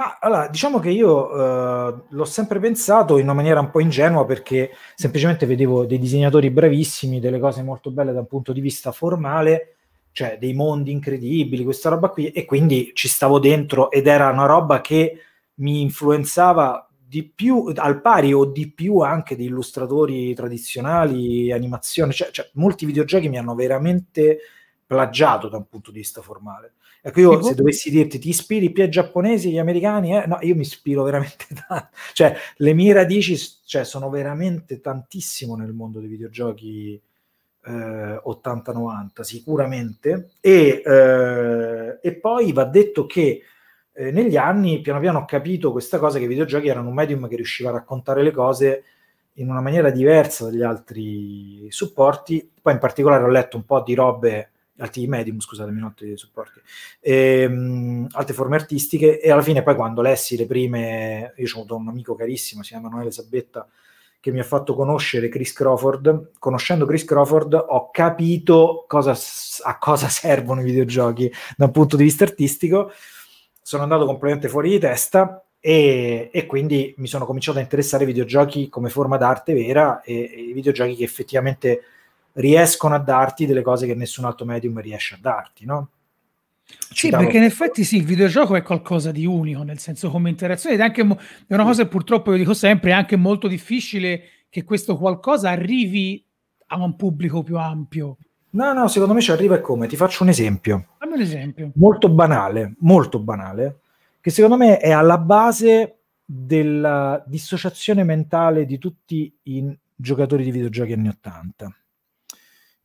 Ma allora, diciamo che io eh, l'ho sempre pensato in una maniera un po' ingenua perché semplicemente vedevo dei disegnatori bravissimi, delle cose molto belle da un punto di vista formale, cioè dei mondi incredibili, questa roba qui, e quindi ci stavo dentro ed era una roba che mi influenzava di più, al pari o di più anche di illustratori tradizionali, animazione, cioè, cioè molti videogiochi mi hanno veramente plagiato da un punto di vista formale. Ecco, io se dovessi dirti ti ispiri più ai giapponesi, agli americani, eh? no, io mi ispiro veramente tanto. Cioè, le mie radici cioè, sono veramente tantissimo nel mondo dei videogiochi eh, 80-90, sicuramente. E, eh, e, poi va detto che eh, negli anni, piano piano ho capito questa cosa, che i videogiochi erano un medium che riusciva a raccontare le cose in una maniera diversa dagli altri supporti. Poi in particolare ho letto un po' di robe altri medium, scusatemi, non alti supporti, e, mh, altre forme artistiche. E alla fine, poi, quando lessi le prime, io ho avuto un amico carissimo, si chiama Emanuele Sabetta, che mi ha fatto conoscere Chris Crawford. Conoscendo Chris Crawford, ho capito cosa, a cosa servono i videogiochi da un punto di vista artistico. Sono andato completamente fuori di testa e, e, quindi mi sono cominciato a interessare ai videogiochi come forma d'arte vera e, e i videogiochi che effettivamente riescono a darti delle cose che nessun altro medium riesce a darti, no? Ci sì, perché in effetti sì, il videogioco è qualcosa di unico, nel senso come interazione, ed è, mo- è una cosa che purtroppo io dico sempre, è anche molto difficile che questo qualcosa arrivi a un pubblico più ampio. No, no, secondo me ci arriva e come? Ti faccio un esempio. Fammi un esempio. Molto banale, molto banale, che secondo me è alla base della dissociazione mentale di tutti i giocatori di videogiochi anni 80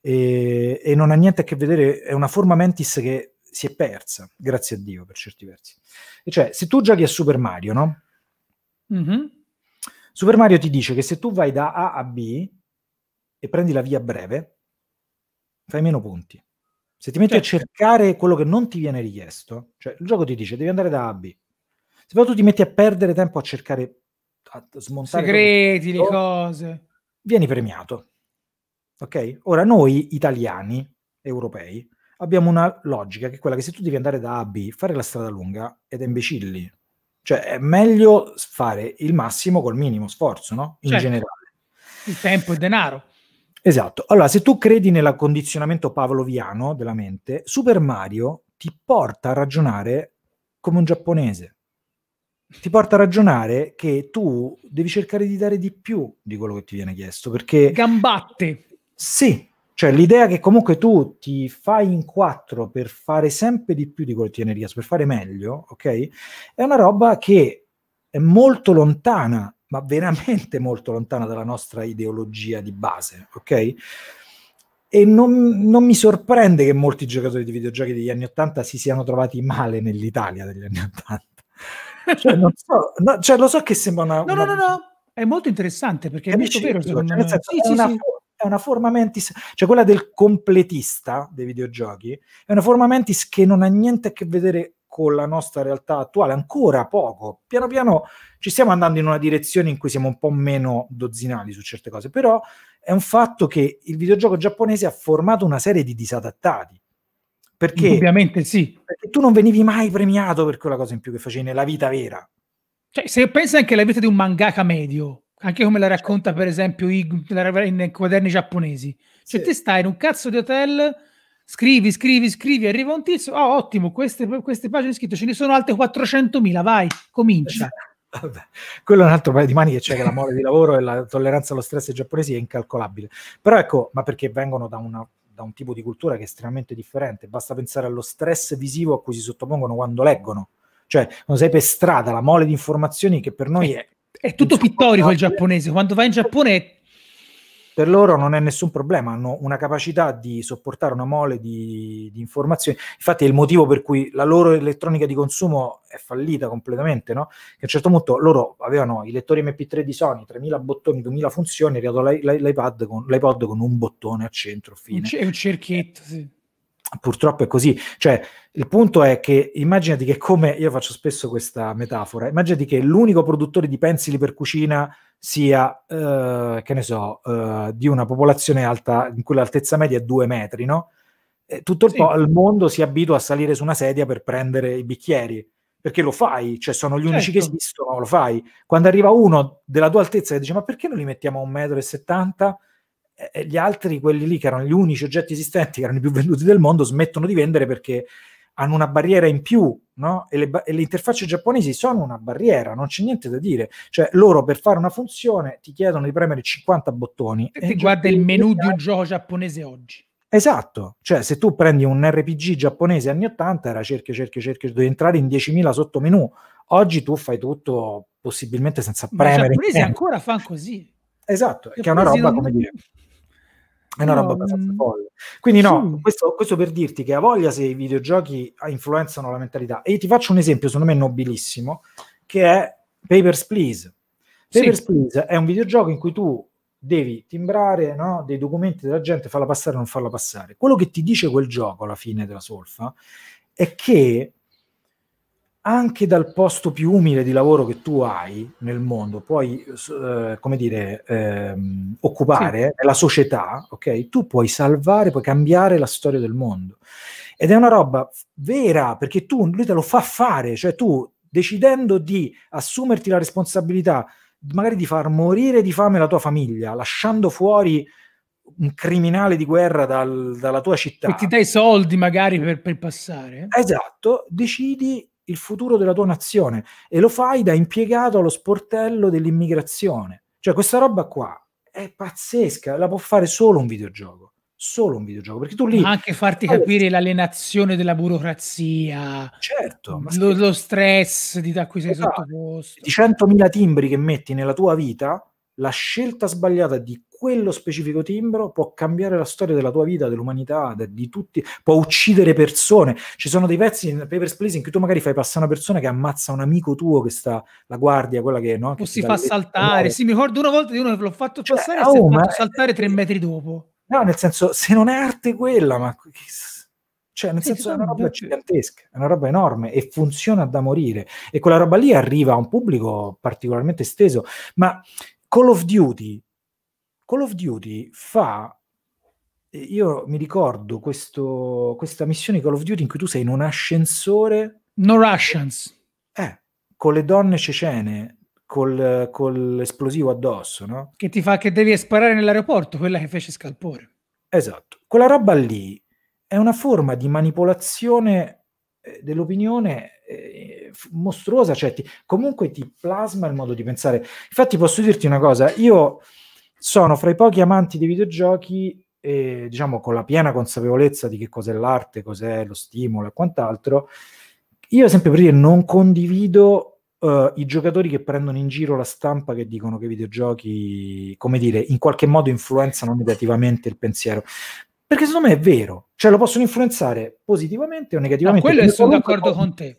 e, e, non ha niente a che vedere, è una forma mentis che si è persa, grazie a Dio per certi versi. E cioè, se tu giochi a Super Mario, no? Mm-hmm. Super Mario ti dice che se tu vai da A a B e prendi la via breve, fai meno punti. Se ti metti certo. a cercare quello che non ti viene richiesto, cioè il gioco ti dice devi andare da A a B, se poi tu ti metti a perdere tempo a cercare a smontare segreti, le cose, vieni premiato. Ok? Ora noi italiani, europei, abbiamo una logica che è quella che se tu devi andare da A a B, fare la strada lunga è imbecilli. Cioè è meglio fare il massimo col minimo sforzo, no? In certo. generale. Il tempo e il denaro. Esatto. Allora, se tu credi nell'accondizionamento pavloviano della mente, Super Mario ti porta a ragionare come un giapponese. Ti porta a ragionare che tu devi cercare di dare di più di quello che ti viene chiesto, perché... Gambatte! Sì, cioè l'idea che comunque tu ti fai in quattro per fare sempre di più di quello che ti ne riesci, per fare meglio, ok? È una roba che è molto lontana, ma veramente molto lontana dalla nostra ideologia di base, ok? E non, non mi sorprende che molti giocatori di videogiochi degli anni Ottanta si siano trovati male nell'Italia degli anni Ottanta. Cioè, so, no, cioè, lo so che sembra una... No, una... no, no, no, è molto interessante perché è, molto vero. Cioè, non... nel senso, sì, sì, una... sì è una forma mentis, cioè quella del completista dei videogiochi, è una forma mentis che non ha niente a che vedere con la nostra realtà attuale, ancora poco. Piano piano ci stiamo andando in una direzione in cui siamo un po' meno dozzinali su certe cose, però è un fatto che il videogioco giapponese ha formato una serie di disadattati. Perché, Ovviamente sì. Perché tu non venivi mai premiato per quella cosa in più che facevi nella vita vera. Cioè, se pensi anche alla vita di un mangaka medio, anche come la racconta certo. per esempio in quaderni giapponesi. Cioè sì. te stai in un cazzo di hotel, scrivi, scrivi, scrivi, arriva un tizio, oh ottimo, queste, queste pagine scritte ce ne sono altre 400.000, vai, comincia. Vabbè, quello è un altro paio di mani che c'è che la mole di lavoro e la tolleranza allo stress giapponesi è incalcolabile. Però ecco, ma perché vengono da, una, da un tipo di cultura che è estremamente differente, basta pensare allo stress visivo a cui si sottopongono quando leggono cioè non sei per strada la mole di informazioni che per noi eh. è è tutto diciamo pittorico il giapponese. Quando vai in Giappone è per loro non è nessun problema, hanno una capacità di sopportare una mole di, di, informazioni. Infatti è il motivo per cui la loro elettronica di consumo è fallita completamente, no? Che a un certo punto loro avevano i lettori MP3 di Sony, 3000 bottoni, 2000 funzioni, è arrivato l'i- l'i- l'iPad con, l'iPod con un bottone a centro, fine. Un, un cerchietto, sì purtroppo è così. Cioè, il punto è che immaginati che come io faccio spesso questa metafora, immaginati che l'unico produttore di pensili per cucina sia, eh, che ne so, eh, di una popolazione alta in cui l'altezza media è due metri, no? E tutto il, sì. po- il mondo si abitua a salire su una sedia per prendere i bicchieri perché lo fai, cioè sono gli certo. unici che certo. esistono, lo fai. Quando arriva uno della tua altezza e dice ma perché non li mettiamo a 1,70 m eh, eh, gli altri, quelli lì che erano gli unici oggetti esistenti, che erano i più venduti del mondo, smettono di vendere perché hanno una barriera in più, no? e, le, e le, interfacce giapponesi sono una barriera, non c'è niente da dire. Cioè, loro per fare una funzione ti chiedono di premere 50 bottoni. E, e ti guarda il menu di un gioco giapponese oggi. Esatto, cioè se tu prendi un RPG giapponese anni 80 era cerchio, cerchio, cerchio, devi entrare in 10.000 sottomenu, oggi tu fai tutto possibilmente senza premere. Ma i giapponesi ancora fanno così. Esatto, che è una roba, come dire, è una no, roba abbastanza mm. folle. Quindi, no, sì. questo, questo, per dirti che ha voglia se i videogiochi influenzano la mentalità. E ti faccio un esempio, secondo me, nobilissimo, che è Papers, Please. Papers, sì. Please è un videogioco in cui tu devi timbrare no, dei documenti della gente, farla passare o non farla passare. Quello che ti dice quel gioco alla fine della solfa è che anche dal posto più umile di lavoro che tu hai nel mondo puoi, eh, come dire, ehm, occupare sì. la società, ok? Tu puoi salvare, puoi cambiare la storia del mondo. Ed è una roba vera, perché tu, lui te lo fa fare, cioè tu decidendo di assumerti la responsabilità magari di far morire di fame la tua famiglia, lasciando fuori un criminale di guerra dal, dalla tua città. E ti dai soldi magari per, per passare. Esatto, decidi il futuro della tua nazione e lo fai da impiegato allo sportello dell'immigrazione. Cioè questa roba qua è pazzesca, la può fare solo un videogioco, solo un videogioco, perché tu lì... Ma anche farti capire l'alienazione della burocrazia, certo, lo, lo, stress di da cui sei esatto. sottoposto. Di 100.000 timbri che metti nella tua vita, la scelta sbagliata di quello specifico timbro può cambiare la storia della tua vita, dell'umanità, de- di tutti, può uccidere persone. Ci sono dei pezzi in Papers, Please in cui tu magari fai passare una persona che ammazza un amico tuo che sta, la guardia, quella che... No, che o si fa saltare, sì, mi ricordo una volta di uno che l'ho fatto cioè, passare cioè, e oh, si è fatto eh, saltare tre eh, metri dopo. No, nel senso, se non è arte quella, ma... Cioè, nel sì, senso, è una esatto. roba gigantesca, è una roba enorme e funziona da morire. E quella roba lì arriva a un pubblico particolarmente esteso. Ma Call of Duty Call of Duty fa io mi ricordo questo, questa missione Call of Duty in cui tu sei in un ascensore. No Russians. Eh, con le donne cecene, col, col esplosivo addosso, no? Che ti fa che devi sparare nell'aeroporto, quella che fece scalpore. Esatto. Quella roba lì è una forma di manipolazione eh, dell'opinione eh, mostruosa, cioè ti, comunque ti plasma il modo di pensare. Infatti posso dirti una cosa, io sono fra i pochi amanti dei videogiochi, eh, diciamo con la piena consapevolezza di che cos'è l'arte, cos'è lo stimolo e quant'altro. Io, sempre per dire, non condivido uh, i giocatori che prendono in giro la stampa che dicono che i videogiochi, come dire, in qualche modo influenzano negativamente il pensiero. Perché secondo me è vero, cioè lo possono influenzare positivamente o negativamente. Ma quello è sono d'accordo con te.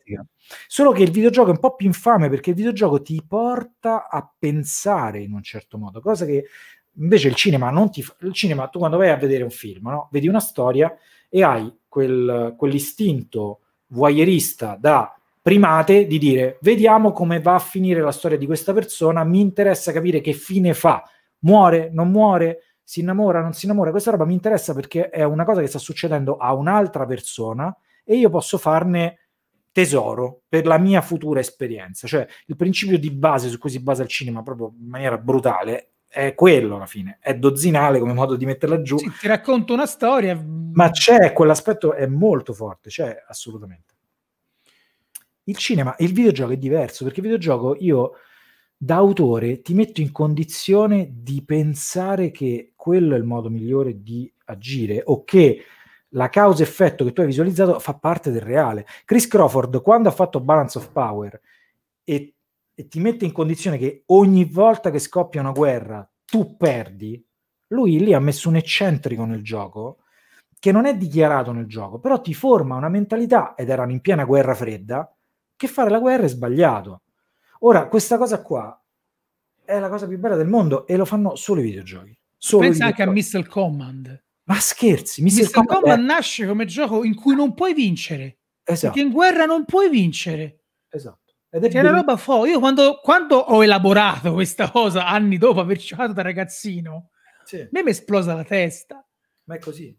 Solo che il videogioco è un po' più infame perché il videogioco ti porta a pensare in un certo modo, cosa che Invece il cinema, non ti fa, il cinema, tu quando vai a vedere un film, no? vedi una storia e hai quel, quell'istinto voyeurista da primate di dire vediamo come va a finire la storia di questa persona, mi interessa capire che fine fa, muore, non muore, si innamora, non si innamora, questa roba mi interessa perché è una cosa che sta succedendo a un'altra persona e io posso farne tesoro per la mia futura esperienza. Cioè il principio di base su cui si basa il cinema proprio in maniera brutale è quello alla fine, è dozzinale come modo di metterla giù. Sì, ti racconto una storia. Ma c'è quell'aspetto, è molto forte, c'è assolutamente. Il cinema, il videogioco è diverso, perché il videogioco io da autore ti metto in condizione di pensare che quello è il modo migliore di agire o che la causa-effetto che tu hai visualizzato fa parte del reale. Chris Crawford, quando ha fatto Balance of Power e e ti mette in condizione che ogni volta che scoppia una guerra tu perdi, lui lì ha messo un eccentrico nel gioco che non è dichiarato nel gioco, però ti forma una mentalità, ed erano in piena guerra fredda, che fare la guerra è sbagliato. Ora, questa cosa qua è la cosa più bella del mondo e lo fanno solo i videogiochi. Solo Pensa anche a Missile Command. Ma scherzi, Missile, Missile Command, Command è... nasce come gioco in cui non puoi vincere. Esatto. Perché in guerra non puoi vincere. Esatto. Ed è, è una roba fo. Io quando, quando, ho elaborato questa cosa anni dopo aver giocato da ragazzino, sì. a me mi è esplosa la testa. Ma è così.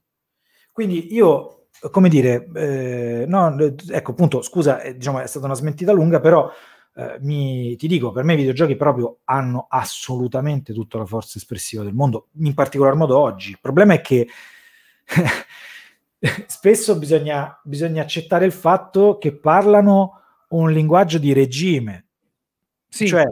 Quindi io, come dire, eh, no, ecco appunto, scusa, eh, diciamo, è stata una smentita lunga, però eh, mi, ti dico, per me i videogiochi proprio hanno assolutamente tutta la forza espressiva del mondo, in particolar modo oggi. Il problema è che... spesso bisogna, bisogna accettare il fatto che parlano un linguaggio di regime. Sì. Cioè,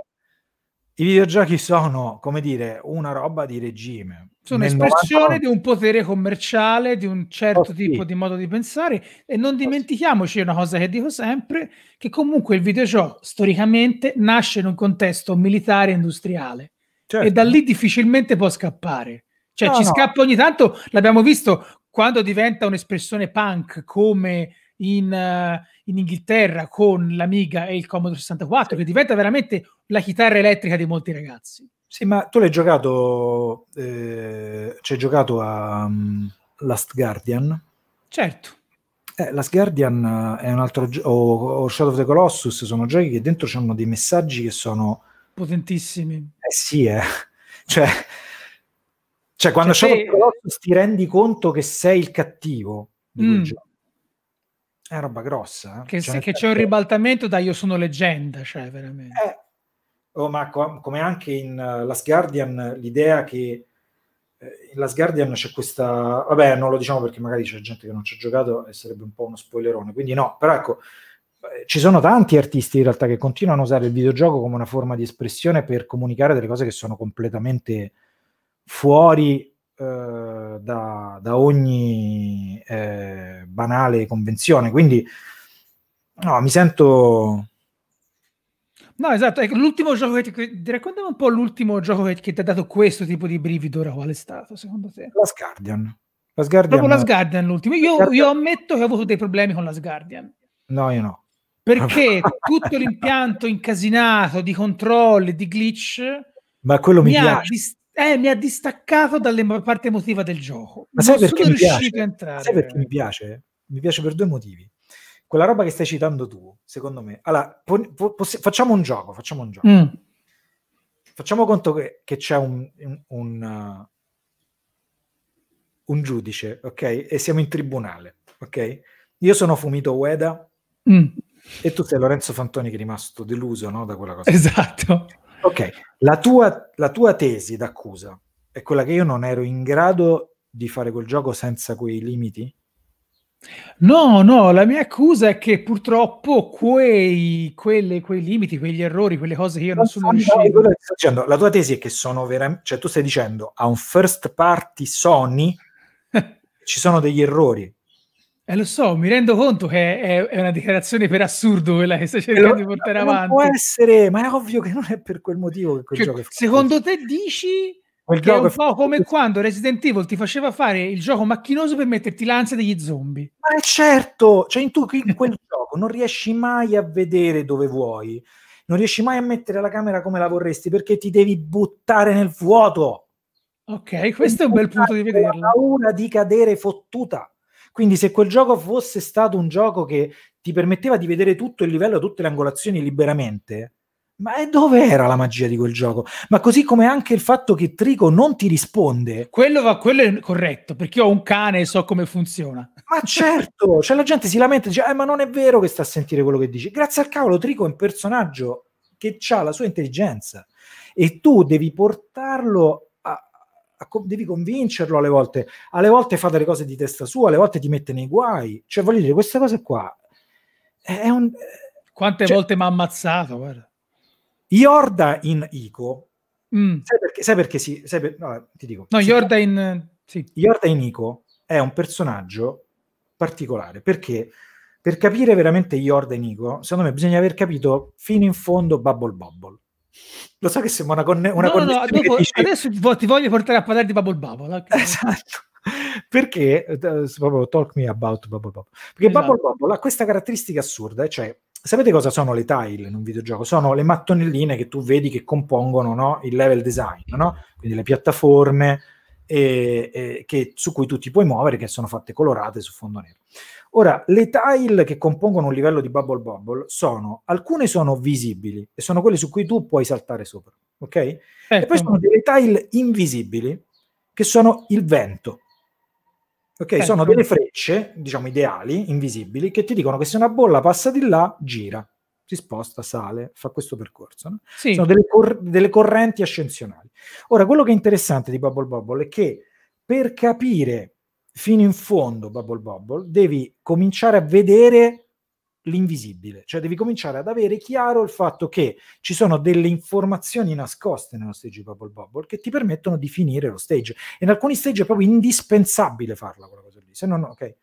i videogiochi sono, come dire, una roba di regime. Sono Nel espressione 90... di un potere commerciale, di un certo oh, sì. tipo di modo di pensare e non oh, dimentichiamoci una cosa che dico sempre, che comunque il videogioco storicamente nasce in un contesto militare e industriale certo. e da certo. lì difficilmente può scappare. Cioè no, ci no. scappa ogni tanto, l'abbiamo visto quando diventa un'espressione punk come in, uh, in, Inghilterra con l'Amiga e il Commodore 64, che diventa veramente la chitarra elettrica di molti ragazzi. Sì, ma tu l'hai giocato, eh, ci hai giocato a um, Last Guardian? Certo. Eh, Last Guardian eh, è un altro gioco, o Shadow of the Colossus, sono giochi che dentro hanno dei messaggi che sono... Potentissimi. Eh sì, eh. Cioè, cioè quando cioè, Shadow of the Colossus ti rendi conto che sei il cattivo di mm. quel gioco è roba grossa. Eh. Che, cioè, che c'è un ribaltamento da Io sono leggenda, cioè veramente. Eh, oh, ma com- come anche in uh, Last Guardian, l'idea che eh, in Last Guardian c'è questa... Vabbè, non lo diciamo perché magari c'è gente che non ci ha giocato e sarebbe un po' uno spoilerone, quindi no, però ecco, eh, ci sono tanti artisti in realtà che continuano a usare il videogioco come una forma di espressione per comunicare delle cose che sono completamente fuori eh, da, da, ogni eh, banale convenzione. Quindi, no, mi sento... No, esatto, ecco, l'ultimo gioco che ti, ti raccontami un po' l'ultimo gioco che, che, ti ha dato questo tipo di brivido ora qual è stato, secondo te? La Guardian. Last Guardian. Proprio Last Guardian l'ultimo. Io, Guardian. io, ammetto che ho avuto dei problemi con Last Guardian. No, io no. Perché tutto l'impianto incasinato di controlli, di glitch... Ma quello mi, mi piace. Ha dist- eh, mi ha distaccato dalla parte emotiva del gioco. Ma sai perché, mi piace? sai perché mi piace? mi piace? per due motivi. Quella roba che stai citando tu, secondo me. Allora, po- po- facciamo un gioco, facciamo un gioco. Mm. Facciamo conto che, che c'è un, un, un, uh, un, giudice, ok? E siamo in tribunale, ok? Io sono Fumito Ueda mm. e tu sei Lorenzo Fantoni che è rimasto deluso, no, Da quella cosa. Esatto. Ok, la tua, la tua tesi d'accusa è quella che io non ero in grado di fare quel gioco senza quei limiti? No, no, la mia accusa è che purtroppo quei, quelle, quei limiti, quegli errori, quelle cose che io non, non sono riuscito... No, dicendo, la tua tesi è che sono veramente... Cioè tu stai dicendo a un first party Sony ci sono degli errori eh, lo so, mi rendo conto che è, è una dichiarazione per assurdo quella che stai cercando lo, di portare avanti. Può essere, ma è ovvio che non è per quel motivo che quel cioè, gioco è fatto. Secondo te dici quel che è un po' come quando Resident Evil ti faceva fare il gioco macchinoso per metterti l'ansia degli zombie. Ma certo, cioè in tu in quel gioco non riesci mai a vedere dove vuoi, non riesci mai a mettere la camera come la vorresti perché ti devi buttare nel vuoto. Ok, questo è un bel punto di vederlo. La paura di cadere fottuta. Quindi se quel gioco fosse stato un gioco che ti permetteva di vedere tutto il livello, tutte le angolazioni liberamente, ma dove era la magia di quel gioco? Ma così come anche il fatto che Trico non ti risponde. Quello, va, quello è corretto, perché io ho un cane e so come funziona. Ma certo, cioè la gente si lamenta e dice, eh, ma non è vero che sta a sentire quello che dici. Grazie al cavolo, Trico è un personaggio che ha la sua intelligenza e tu devi portarlo co- devi convincerlo alle volte, alle volte fa delle cose di testa sua, alle volte ti mette nei guai. Cioè, voglio dire, queste cose qua è un... Quante cioè, volte mi ha ammazzato, guarda. Iorda in Ico, mm. sai perché, sai perché si... Sai per, no, ti dico. No, Iorda in... Sì. Yorda in Ico è un personaggio particolare, perché per capire veramente Iorda in Ico, secondo me bisogna aver capito fino in fondo Bubble Bubble. Lo so che sembra una, conne- una no, connessione. No, no, dopo, adesso ti voglio portare a parlare di Bubble Bubble. Okay. Esatto. Perché eh, proprio talk me about Bubble Bubble. Perché esatto. Bubble Bubble ha questa caratteristica assurda, eh, cioè Sapete cosa sono le tile in un videogioco? Sono le mattonelline che tu vedi che compongono no? il level design, no? quindi le piattaforme e, eh, e che, su cui tu ti puoi muovere, che sono fatte colorate su fondo nero. Ora, le tile che compongono un livello di Bubble Bubble sono, alcune sono visibili e sono quelle su cui tu puoi saltare sopra, ok? Eh, e certo. poi sono delle tile invisibili che sono il vento. Ok, eh, sono delle frecce, diciamo ideali, invisibili, che ti dicono che se una bolla passa di là, gira, si sposta, sale, fa questo percorso. No? Sì. Sono delle, cor- delle correnti ascensionali. Ora, quello che è interessante di Bubble Bubble è che per capire fino in fondo Bubble Bubble, devi cominciare a vedere l'invisibile, cioè devi cominciare ad avere chiaro il fatto che ci sono delle informazioni nascoste nello stage di Bubble Bubble che ti permettono di finire lo stage. E in alcuni stage è proprio indispensabile farla quella cosa lì, se no no, ok.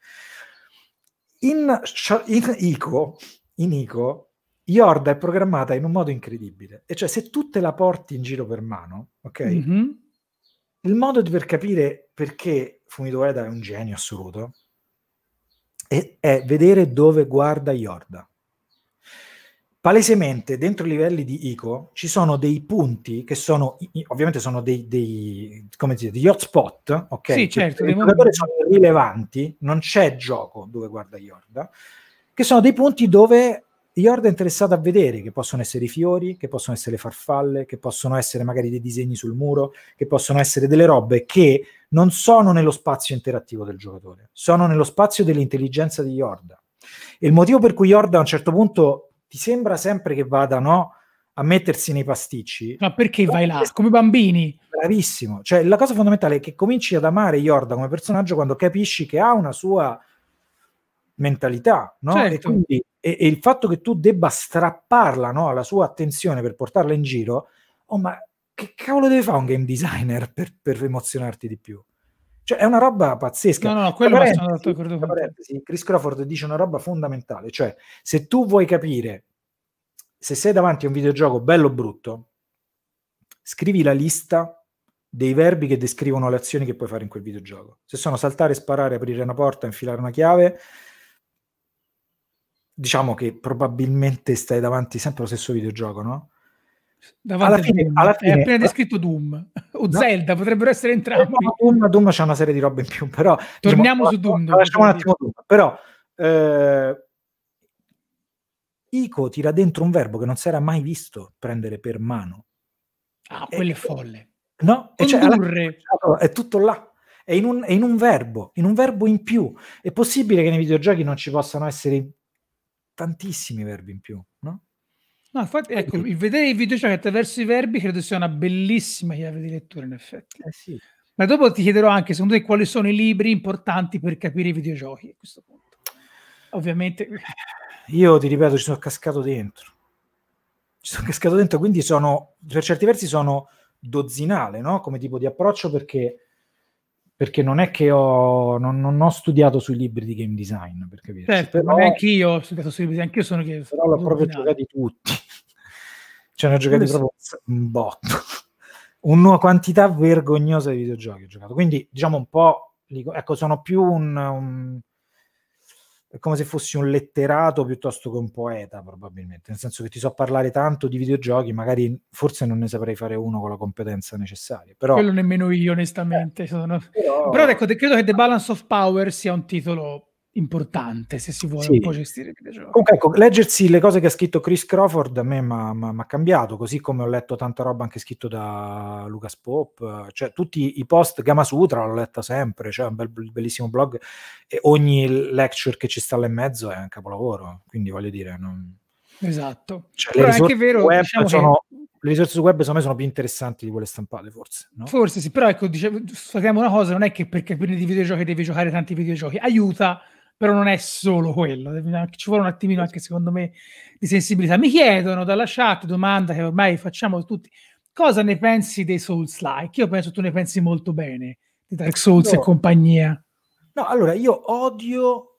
In, in, ICO, in ICO, Yorda è programmata in un modo incredibile, e cioè se tu te la porti in giro per mano, ok? Mm-hmm. Il modo per capire perché Fumito Ueda è un genio assoluto, e, è vedere dove guarda Yorda. Palesemente, dentro i livelli di ICO ci sono dei punti che sono, ovviamente sono dei, dei come dire, degli hotspot, ok? Sì, certo. I giocatori sono rilevanti, non c'è gioco dove guarda Yorda, che sono dei punti dove gli è interessato a vedere che possono essere i fiori, che possono essere le farfalle, che possono essere magari dei disegni sul muro, che possono essere delle robe che non sono nello spazio interattivo del giocatore, sono nello spazio dell'intelligenza di Yorda. E il motivo per cui Yorda a un certo punto ti sembra sempre che vada no, a mettersi nei pasticci. Ma perché vai là? Come bambini. Bravissimo. Cioè, la cosa fondamentale è che cominci ad amare Yorda come personaggio quando capisci che ha una sua mentalità, no? Certo. E, quindi, e, e, il fatto che tu debba strapparla no, alla sua attenzione per portarla in giro, oh, ma che cavolo deve fare un game designer per, per emozionarti di più? Cioè, è una roba pazzesca. No, no, quello parentesi, sono Chris Crawford dice una roba fondamentale, cioè se tu vuoi capire se sei davanti a un videogioco bello o brutto, scrivi la lista dei verbi che descrivono le azioni che puoi fare in quel videogioco. Se sono saltare, sparare, aprire una porta, infilare una chiave, diciamo che probabilmente stai davanti sempre allo stesso videogioco, no? Davanti alla fine, alla fine, è appena descritto Doom o no? Zelda, potrebbero essere eh, entrambi. No, Doom, Doom c'è una serie di robe in più, però diciamo, torniamo diciamo, su Doom. Doom lasciamo un attimo Doom, però eh, Ico tira dentro un verbo che non si era mai visto prendere per mano. Ah, e, quello è folle. No, e cioè, alla, è tutto là. È in, un, è in un verbo, in un verbo in più. È possibile che nei videogiochi non ci possano essere tantissimi verbi in più, no? No, infatti, ecco, il vedere i videogiochi cioè, attraverso i verbi credo sia una bellissima chiave di lettura, in effetti. Eh sì. Ma dopo ti chiederò anche, secondo te, quali sono i libri importanti per capire i videogiochi a questo punto? Ovviamente... Eh, io ti ripeto, ci sono cascato dentro. Ci sono cascato dentro, quindi sono, per certi versi sono dozzinale, no? Come tipo di approccio, perché perché non è che ho, non, non ho studiato sui libri di game design, per capire. Certo, però, anch'io ho studiato sui libri, anch'io sono che... Però l'ho proprio giocato giocati tutti. cioè ne ho giocati proprio un botto. Una quantità vergognosa di videogiochi ho giocato. Quindi, diciamo un po', ecco, sono più un, un è come se fossi un letterato piuttosto che un poeta, probabilmente, nel senso che ti so parlare tanto di videogiochi, magari forse non ne saprei fare uno con la competenza necessaria. Però... Quello nemmeno io, onestamente. Eh, sono... però... però... ecco, credo che The Balance of Power sia un titolo importante se si vuole sì. un po' gestire Comunque, ecco, leggersi le cose che ha scritto Chris Crawford a me mi ha cambiato, così come ho letto tanta roba anche scritto da Lucas Pop, cioè tutti i post Gama Sutra l'ho letta sempre, cioè un bel, bellissimo blog e ogni lecture che ci sta là in mezzo è un capolavoro, quindi voglio dire... Non... Esatto, cioè, però è anche vero diciamo sono, che... le risorse web secondo me sono più interessanti di quelle stampate forse, no? Forse sì, però ecco, diciamo una cosa, non è che per capire di videogiochi devi giocare tanti videogiochi, aiuta però non è solo quello, eh, ci vuole un attimino anche secondo me di sensibilità. Mi chiedono dalla chat, domanda che ormai facciamo tutti, cosa ne pensi dei Souls-like? Io penso tu ne pensi molto bene, di Dark Souls no. e compagnia. No, allora, io odio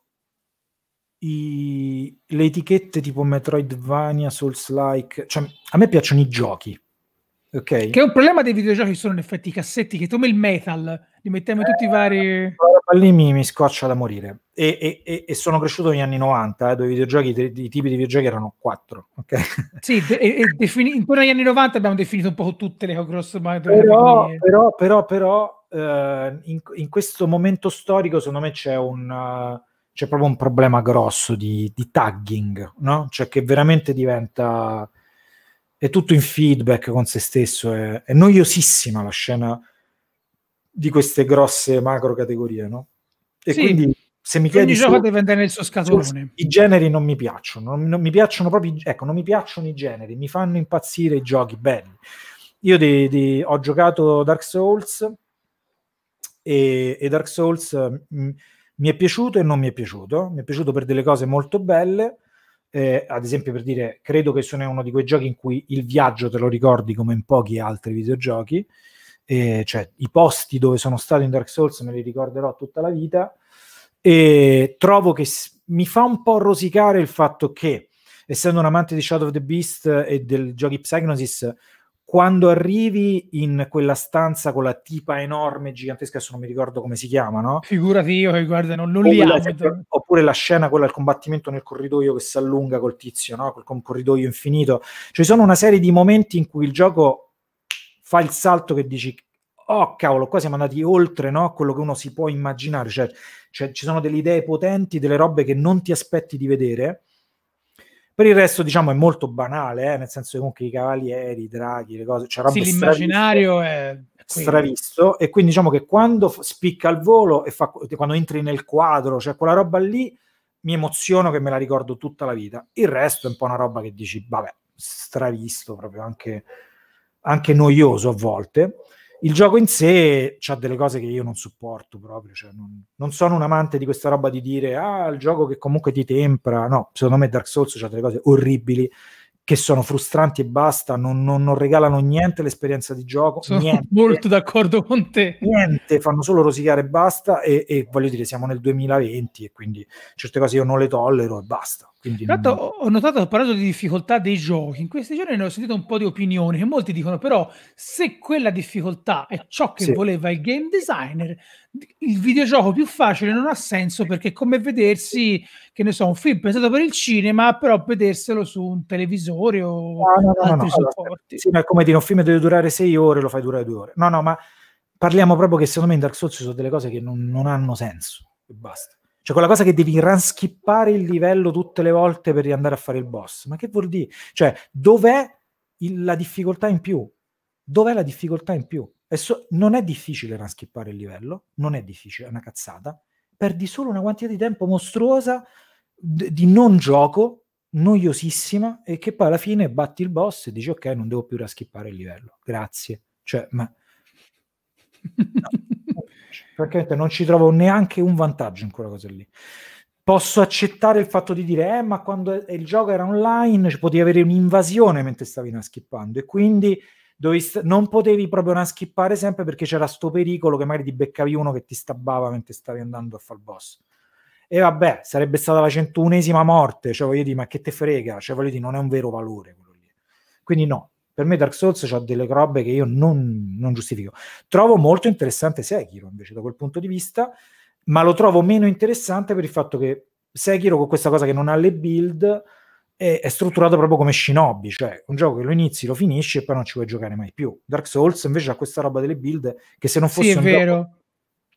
i... le etichette tipo Metroidvania, Souls-like, cioè a me piacciono i giochi, Okay. Che è un problema dei videogiochi sono in effetti i cassetti che come il metal li mettiamo eh, tutti i vari. Eh, lì mi, mi scoccia da morire. E, e, e, sono cresciuto negli anni 90, eh, dove i videogiochi, i tipi di videogiochi erano quattro. Okay? Sì, de- e, defini- intorno agli anni 90 abbiamo definito un po' tutte le grosse però, però, però, però eh, in, in, questo momento storico, secondo me c'è un. Uh, c'è proprio un problema grosso di, di tagging, no? Cioè che veramente diventa è tutto in feedback con se stesso, è, è noiosissima la scena di queste grosse macro categorie, no? E sì, quindi se mi chiedi... Ogni gioco deve andare nel suo scatolone. I generi non mi piacciono, non, non, mi piacciono proprio, ecco, non mi piacciono i generi, mi fanno impazzire i giochi belli. Io di, di, ho giocato Dark Souls e, e Dark Souls mh, mm, mi è piaciuto e non mi è piaciuto, mi è piaciuto per delle cose molto belle, eh, ad esempio per dire, credo che sono uno di quei giochi in cui il viaggio te lo ricordi come in pochi altri videogiochi, eh, cioè i posti dove sono stato in Dark Souls me li ricorderò tutta la vita, e trovo che s- mi fa un po' rosicare il fatto che, essendo un amante di Shadow of the Beast e del giochi Psygnosis, quando arrivi in quella stanza con la tipa enorme, gigantesca, adesso non mi ricordo come si chiama, no? Figurati io che guarda, non, non li amo. Oppure la scena, quella del combattimento nel corridoio che si allunga col tizio, no? Col, col corridoio infinito. Ci cioè, sono una serie di momenti in cui il gioco fa il salto che dici oh cavolo, qua siamo andati oltre no? quello che uno si può immaginare, cioè, cioè, ci sono delle idee potenti, delle robe che non ti aspetti di vedere per il resto, diciamo, è molto banale, eh? nel senso che comunque i cavalieri, i draghi, le cose... Cioè, sì, l'immaginario è... Quindi. stravisto e quindi diciamo che quando spicca il volo e fa, quando entri nel quadro, cioè quella roba lì mi emoziono che me la ricordo tutta la vita. Il resto è un po' una roba che dici, vabbè, stravisto proprio anche, anche noioso a volte il gioco in sé ha delle cose che io non supporto proprio, cioè non, non, sono un amante di questa roba di dire ah, il gioco che comunque ti tempra, no, secondo me Dark Souls ha delle cose orribili che sono frustranti e basta, non, non, non regalano niente l'esperienza di gioco, sono niente, molto d'accordo con te. Niente, fanno solo rosicare e basta e, e voglio dire siamo nel 2020 e quindi certe cose io non le tollero e basta Intanto ho notato ho parlato di difficoltà dei giochi, in questi giorni ne ho sentito un po' di opinioni che molti dicono però se quella difficoltà è ciò che sì. voleva il game designer, il videogioco più facile non ha senso perché è come vedersi, che ne so, un film pensato per il cinema, però vederselo su un televisore o no, no, no, altri supporti. Allora, sì, ma è come dire, un film deve durare sei ore, lo fai durare due ore. No, no, ma parliamo proprio che secondo me in Dark Souls ci sono delle cose che non, non hanno senso e basta. Cioè, quella cosa che devi ranskippare il livello tutte le volte per andare a fare il boss. Ma che vuol dire? Cioè, dov'è il, la difficoltà in più? Dov'è la difficoltà in più? So, non è difficile ranskippare il livello, non è difficile, è una cazzata. Perdi solo una quantità di tempo mostruosa d- di non gioco, noiosissima, e che poi alla fine batti il boss e dici ok, non devo più ranskippare il livello. Grazie. Cioè, ma... No. Francamente non ci trovo neanche un vantaggio in quella cosa lì. Posso accettare il fatto di dire, eh, ma quando il gioco era online cioè, potevi avere un'invasione mentre stavi naschippando e quindi dovist- non potevi proprio naschippare sempre perché c'era sto pericolo che magari ti beccavi uno che ti stabbava mentre stavi andando a fare il boss. E vabbè, sarebbe stata la centunesima morte, cioè voglio dire, ma che te frega, cioè voglio dire, non è un vero valore quello lì. Quindi no, per me Dark Souls ha delle robe che io non, non, giustifico. Trovo molto interessante Sekiro invece da quel punto di vista, ma lo trovo meno interessante per il fatto che Sekiro con questa cosa che non ha le build è, è strutturato proprio come Shinobi, cioè un gioco che lo inizi, lo finisci e poi non ci vuoi giocare mai più. Dark Souls invece ha questa roba delle build che se non fosse sì, un vero.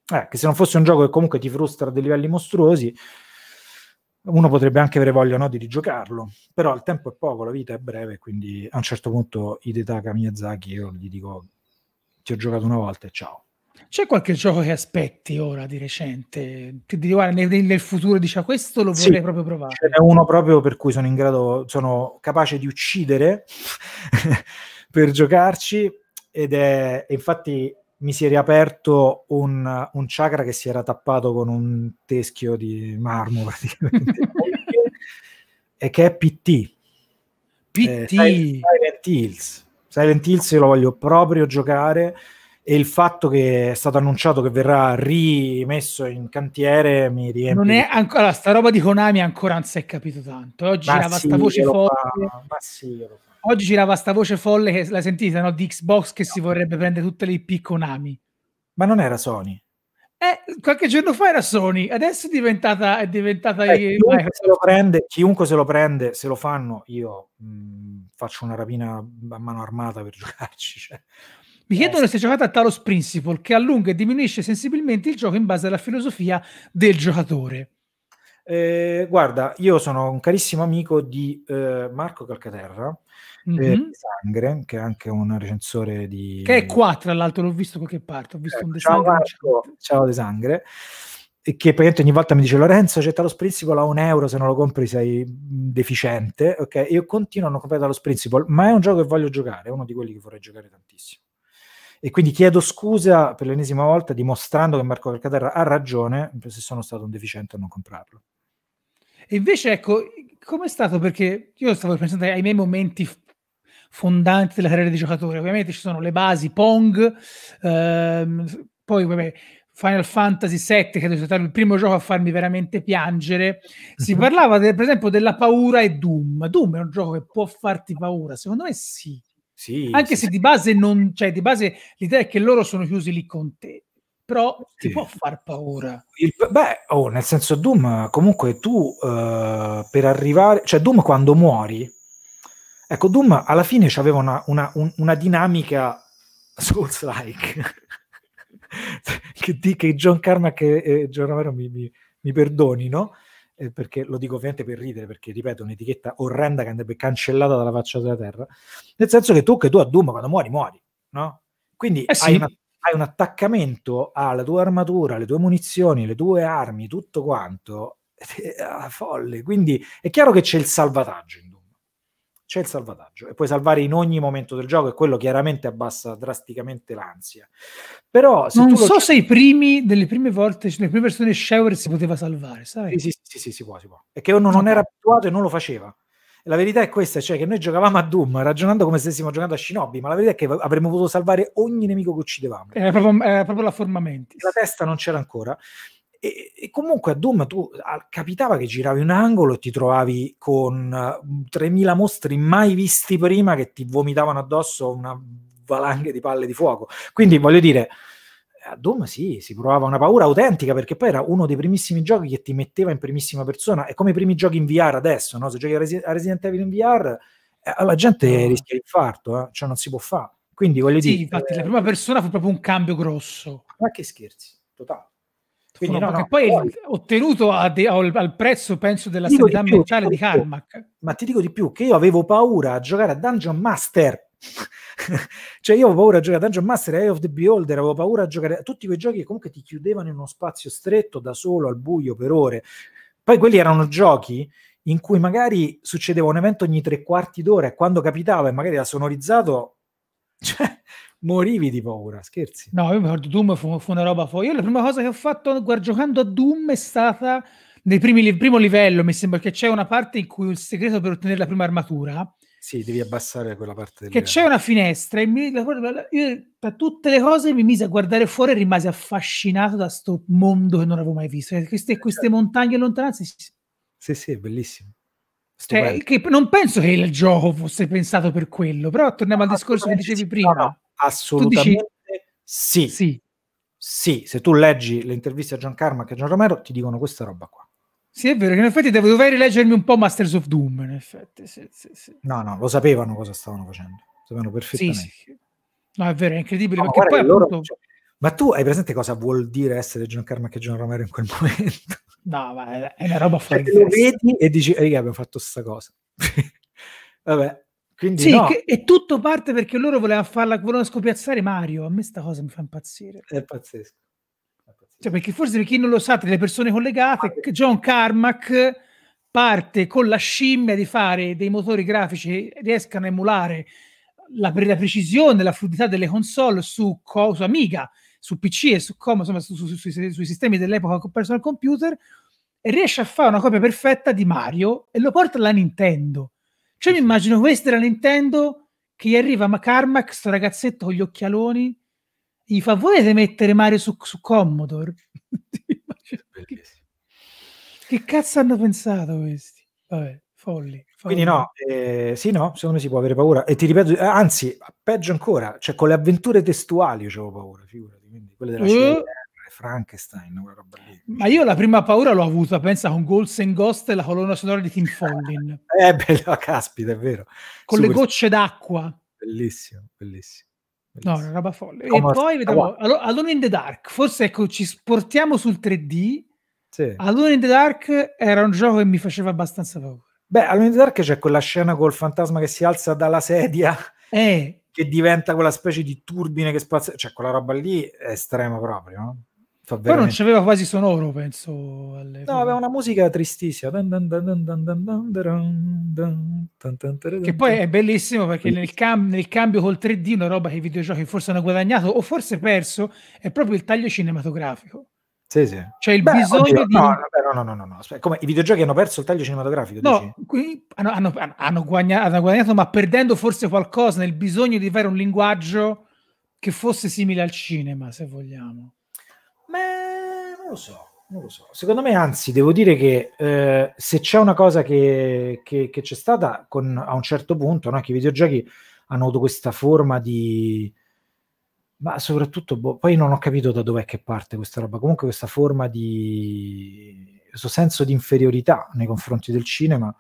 gioco eh, che se non fosse un gioco che comunque ti frustra a dei livelli mostruosi, uno potrebbe anche avere voglia no, di rigiocarlo, però il tempo è poco, la vita è breve, quindi a un certo punto Hidetaka Miyazaki io gli dico ti ho giocato una volta e ciao. C'è qualche gioco che aspetti ora di recente? Che di, guarda, nel, nel, futuro dice ah, questo lo vorrei sì, proprio provare. È uno proprio per cui sono in grado, sono capace di uccidere per giocarci ed è infatti mi si è riaperto un, un, chakra che si era tappato con un teschio di marmo praticamente e che è PT PT eh, Silent Hills Silent Hills lo voglio proprio giocare e il fatto che è stato annunciato che verrà rimesso in cantiere mi riempie non è ancora sta roba di Konami ancora non si è capito tanto oggi ma girava sì, sta voce forte fa, ma sì lo fa Oggi girava sta voce folle che la sentite, no? Di Xbox che no. si vorrebbe prendere tutte le IP Konami. Ma non era Sony? Eh, qualche giorno fa era Sony, adesso è diventata, è diventata eh, chiunque, se prende, chiunque se lo prende, se lo fanno, io mh, mm, faccio una rapina a mano armata per giocarci. Cioè. Mi eh, chiedono eh, se giocate a Talos Principle, che allunga e diminuisce sensibilmente il gioco in base alla filosofia del giocatore. Eh, guarda, io sono un carissimo amico di eh, Marco Calcaterra, mm-hmm. Sangre, che è anche un recensore di... Che è qua, tra l'altro, l'ho visto qualche parte, ho visto eh, un ciao, Marco, ciao De Sangre E che praticamente ogni volta mi dice Lorenzo c'è lo Sprinciple a un euro se non lo compri sei deficiente ok io continuo a non comprare lo Sprinciple ma è un gioco che voglio giocare è uno di quelli che vorrei giocare tantissimo e quindi chiedo scusa per l'ennesima volta dimostrando che Marco Calcaterra ha ragione se sono stato un deficiente a non comprarlo e invece ecco com'è stato perché io stavo pensando ai miei momenti fondanti della carriera di giocatore. Ovviamente ci sono le basi Pong, ehm, poi vabbè, Final Fantasy VII, che è stato il primo gioco a farmi veramente piangere. Si mhm. parlava de, per esempio della paura e Doom. Doom è un gioco che può farti paura, secondo me sì. sì Anche sì, se sì. di base non, cioè di base l'idea è che loro sono chiusi lì con te però ti può far paura. Il, beh, oh, nel senso Doom, comunque tu uh, per arrivare, cioè Doom quando muori, Ecco, Doom alla fine aveva una, una, un, una dinamica Souls-like che, che John Carmack e, e John Romero mi, mi, mi perdonino eh, perché lo dico ovviamente per ridere, perché ripeto, un'etichetta orrenda che andrebbe cancellata dalla faccia della terra. Nel senso che tu che tu a Doom quando muori, muori, no? Quindi eh sì. hai, una, hai, un attaccamento alla tua armatura, alle tue munizioni, le tue armi, tutto quanto. folle. Quindi è chiaro che c'è il salvataggio in Doom c'è il salvataggio e puoi salvare in ogni momento del gioco e quello chiaramente abbassa drasticamente l'ansia. Però se non so c- se i primi delle prime volte, nelle prime persone Shower si poteva salvare, sai? Sì, sì, sì, sì, si può, si può. E che uno non era abituato e non lo faceva. E la verità è questa, cioè che noi giocavamo a Doom ragionando come se stessimo giocando a Shinobi, ma la verità è che avremmo potuto salvare ogni nemico che uccidevamo. Era proprio, era proprio l'afformamento. La testa non c'era ancora. E, e comunque a Doom tu a, capitava che giravi un angolo e ti trovavi con uh, mm, 3000 mostri mai visti prima che ti vomitavano addosso una valanga di palle di fuoco. Quindi voglio dire, a Doom sì, si provava una paura autentica perché poi era uno dei primissimi giochi che ti metteva in primissima persona. È come i primi giochi in VR adesso, no? se giochi a, Resi- a Resident Evil in VR, eh, la gente ah. rischia l'infarto, eh? cioè non si può fare. Quindi voglio sì, dire... infatti la eh, prima persona fu proprio un cambio grosso. Ma che scherzi, totale. Quindi, no, no, no. poi, poi ottenuto a de- al prezzo, penso, della sanità di più, mentale di Carmack. Ma ti dico di più, che io avevo paura a giocare a Dungeon Master. cioè io avevo paura a giocare a Dungeon Master, Eye of the Beholder, avevo paura a giocare a tutti quei giochi che comunque ti chiudevano in uno spazio stretto, da solo, al buio, per ore. Poi quelli erano giochi in cui magari succedeva un evento ogni tre quarti d'ora e quando capitava e magari era sonorizzato Cioè, morivi di paura, scherzi. No, io mi ricordo Doom fu, fu una roba fuori. Io la prima cosa che ho fatto guarda, giocando a Doom è stata nel primi, primo livello, mi sembra che c'è una parte in cui il segreto per ottenere la prima armatura. Sì, devi abbassare quella parte. Che livello. c'è una finestra e mi, la, la, io tra tutte le cose mi mise a guardare fuori e rimasi affascinato da questo mondo che non avevo mai visto. Queste, queste certo. montagne lontane. Sì, sì, è bellissimo. Cioè, che non penso che il gioco fosse pensato per quello, però torniamo al discorso che dicevi prima. No, assolutamente dici... sì. sì. Sì, se tu leggi le interviste a John Carmack e a Gian Romero, ti dicono questa roba qua. Sì, è vero, che in effetti devo dover rileggermi un po' Masters of Doom, in effetti. Sì, sì, sì. No, no, lo sapevano cosa stavano facendo, lo sapevano perfettamente. No, è vero, è incredibile. No, poi, loro... appunto... Cioè, ma tu hai presente cosa vuol dire essere John Carmack e John Romero in quel momento? No, ma è una roba fuori cioè, Lo vedi e dici, raga, abbiamo fatto questa cosa. Vabbè, quindi sì, no. che, e tutto parte perché loro volevano farla, volevano scopiazzare Mario. A me sta cosa mi fa impazzire. È pazzesco. Cioè, perché forse per chi non lo sa, tra le persone collegate, John Carmack parte con la scimmia di fare dei motori grafici che riescano a emulare la, la precisione, la fluidità delle console su, su Amiga su PC e su com, insomma, su, su, su, sui sistemi dell'epoca con personal computer, e riesce a fare una copia perfetta di Mario e lo porta alla Nintendo. Cioè, mi immagino questa era Nintendo che gli arriva ma Carmack, sto ragazzetto con gli occhialoni, gli fa: Volete mettere Mario su, su Commodore? che, cazzo hanno pensato questi? Vabbè, folli. Quindi no, eh, sì no, secondo me si può avere paura. E ti ripeto, anzi, peggio ancora, cioè con le avventure testuali io avevo paura, figura stati, quindi quella della mm. CR, Frankenstein, quella roba lì. Ma io la prima paura l'ho avuta, pensa, con Goals and Ghost e la colonna sonora di Tim Follin. eh, bella, caspita, è vero. Con Super... le gocce d'acqua. Bellissimo, bellissimo. No, una roba folle. Come e poi vediamo wow. Alone in the Dark. Forse ecco, ci sportiamo sul 3D. Sì. Alone in the Dark era un gioco che mi faceva abbastanza paura. Beh, Alone in the Dark c'è quella scena col fantasma che si alza dalla sedia. Eh, che diventa quella specie di turbine che spazia, cioè quella roba lì è estrema proprio, no? Fa veramente... Però non c'aveva quasi sonoro, penso. All'epoca. No, aveva una musica tristissima. Che poi è bellissimo perché nel, cam- nel, cambio col 3D, una roba che i videogiochi forse hanno guadagnato o forse perso, è proprio il taglio cinematografico. Sì, sì. C'è cioè, il Beh, bisogno oddio, di... No, no, no, no, no. Aspetta, come, I videogiochi hanno perso il taglio cinematografico, no, hanno, hanno, hanno, guadagnato, hanno, guadagnato, ma perdendo forse qualcosa nel bisogno di fare un linguaggio che fosse simile al cinema, se vogliamo. Ma non lo so, non lo so. Secondo me, anzi, devo dire che eh, se c'è una cosa che, che, che c'è stata con, a un certo punto, no, che i videogiochi hanno avuto questa forma di ma soprattutto, boh, poi non ho capito da dov'è che parte questa roba, comunque questa forma di, questo senso di inferiorità nei confronti del cinema,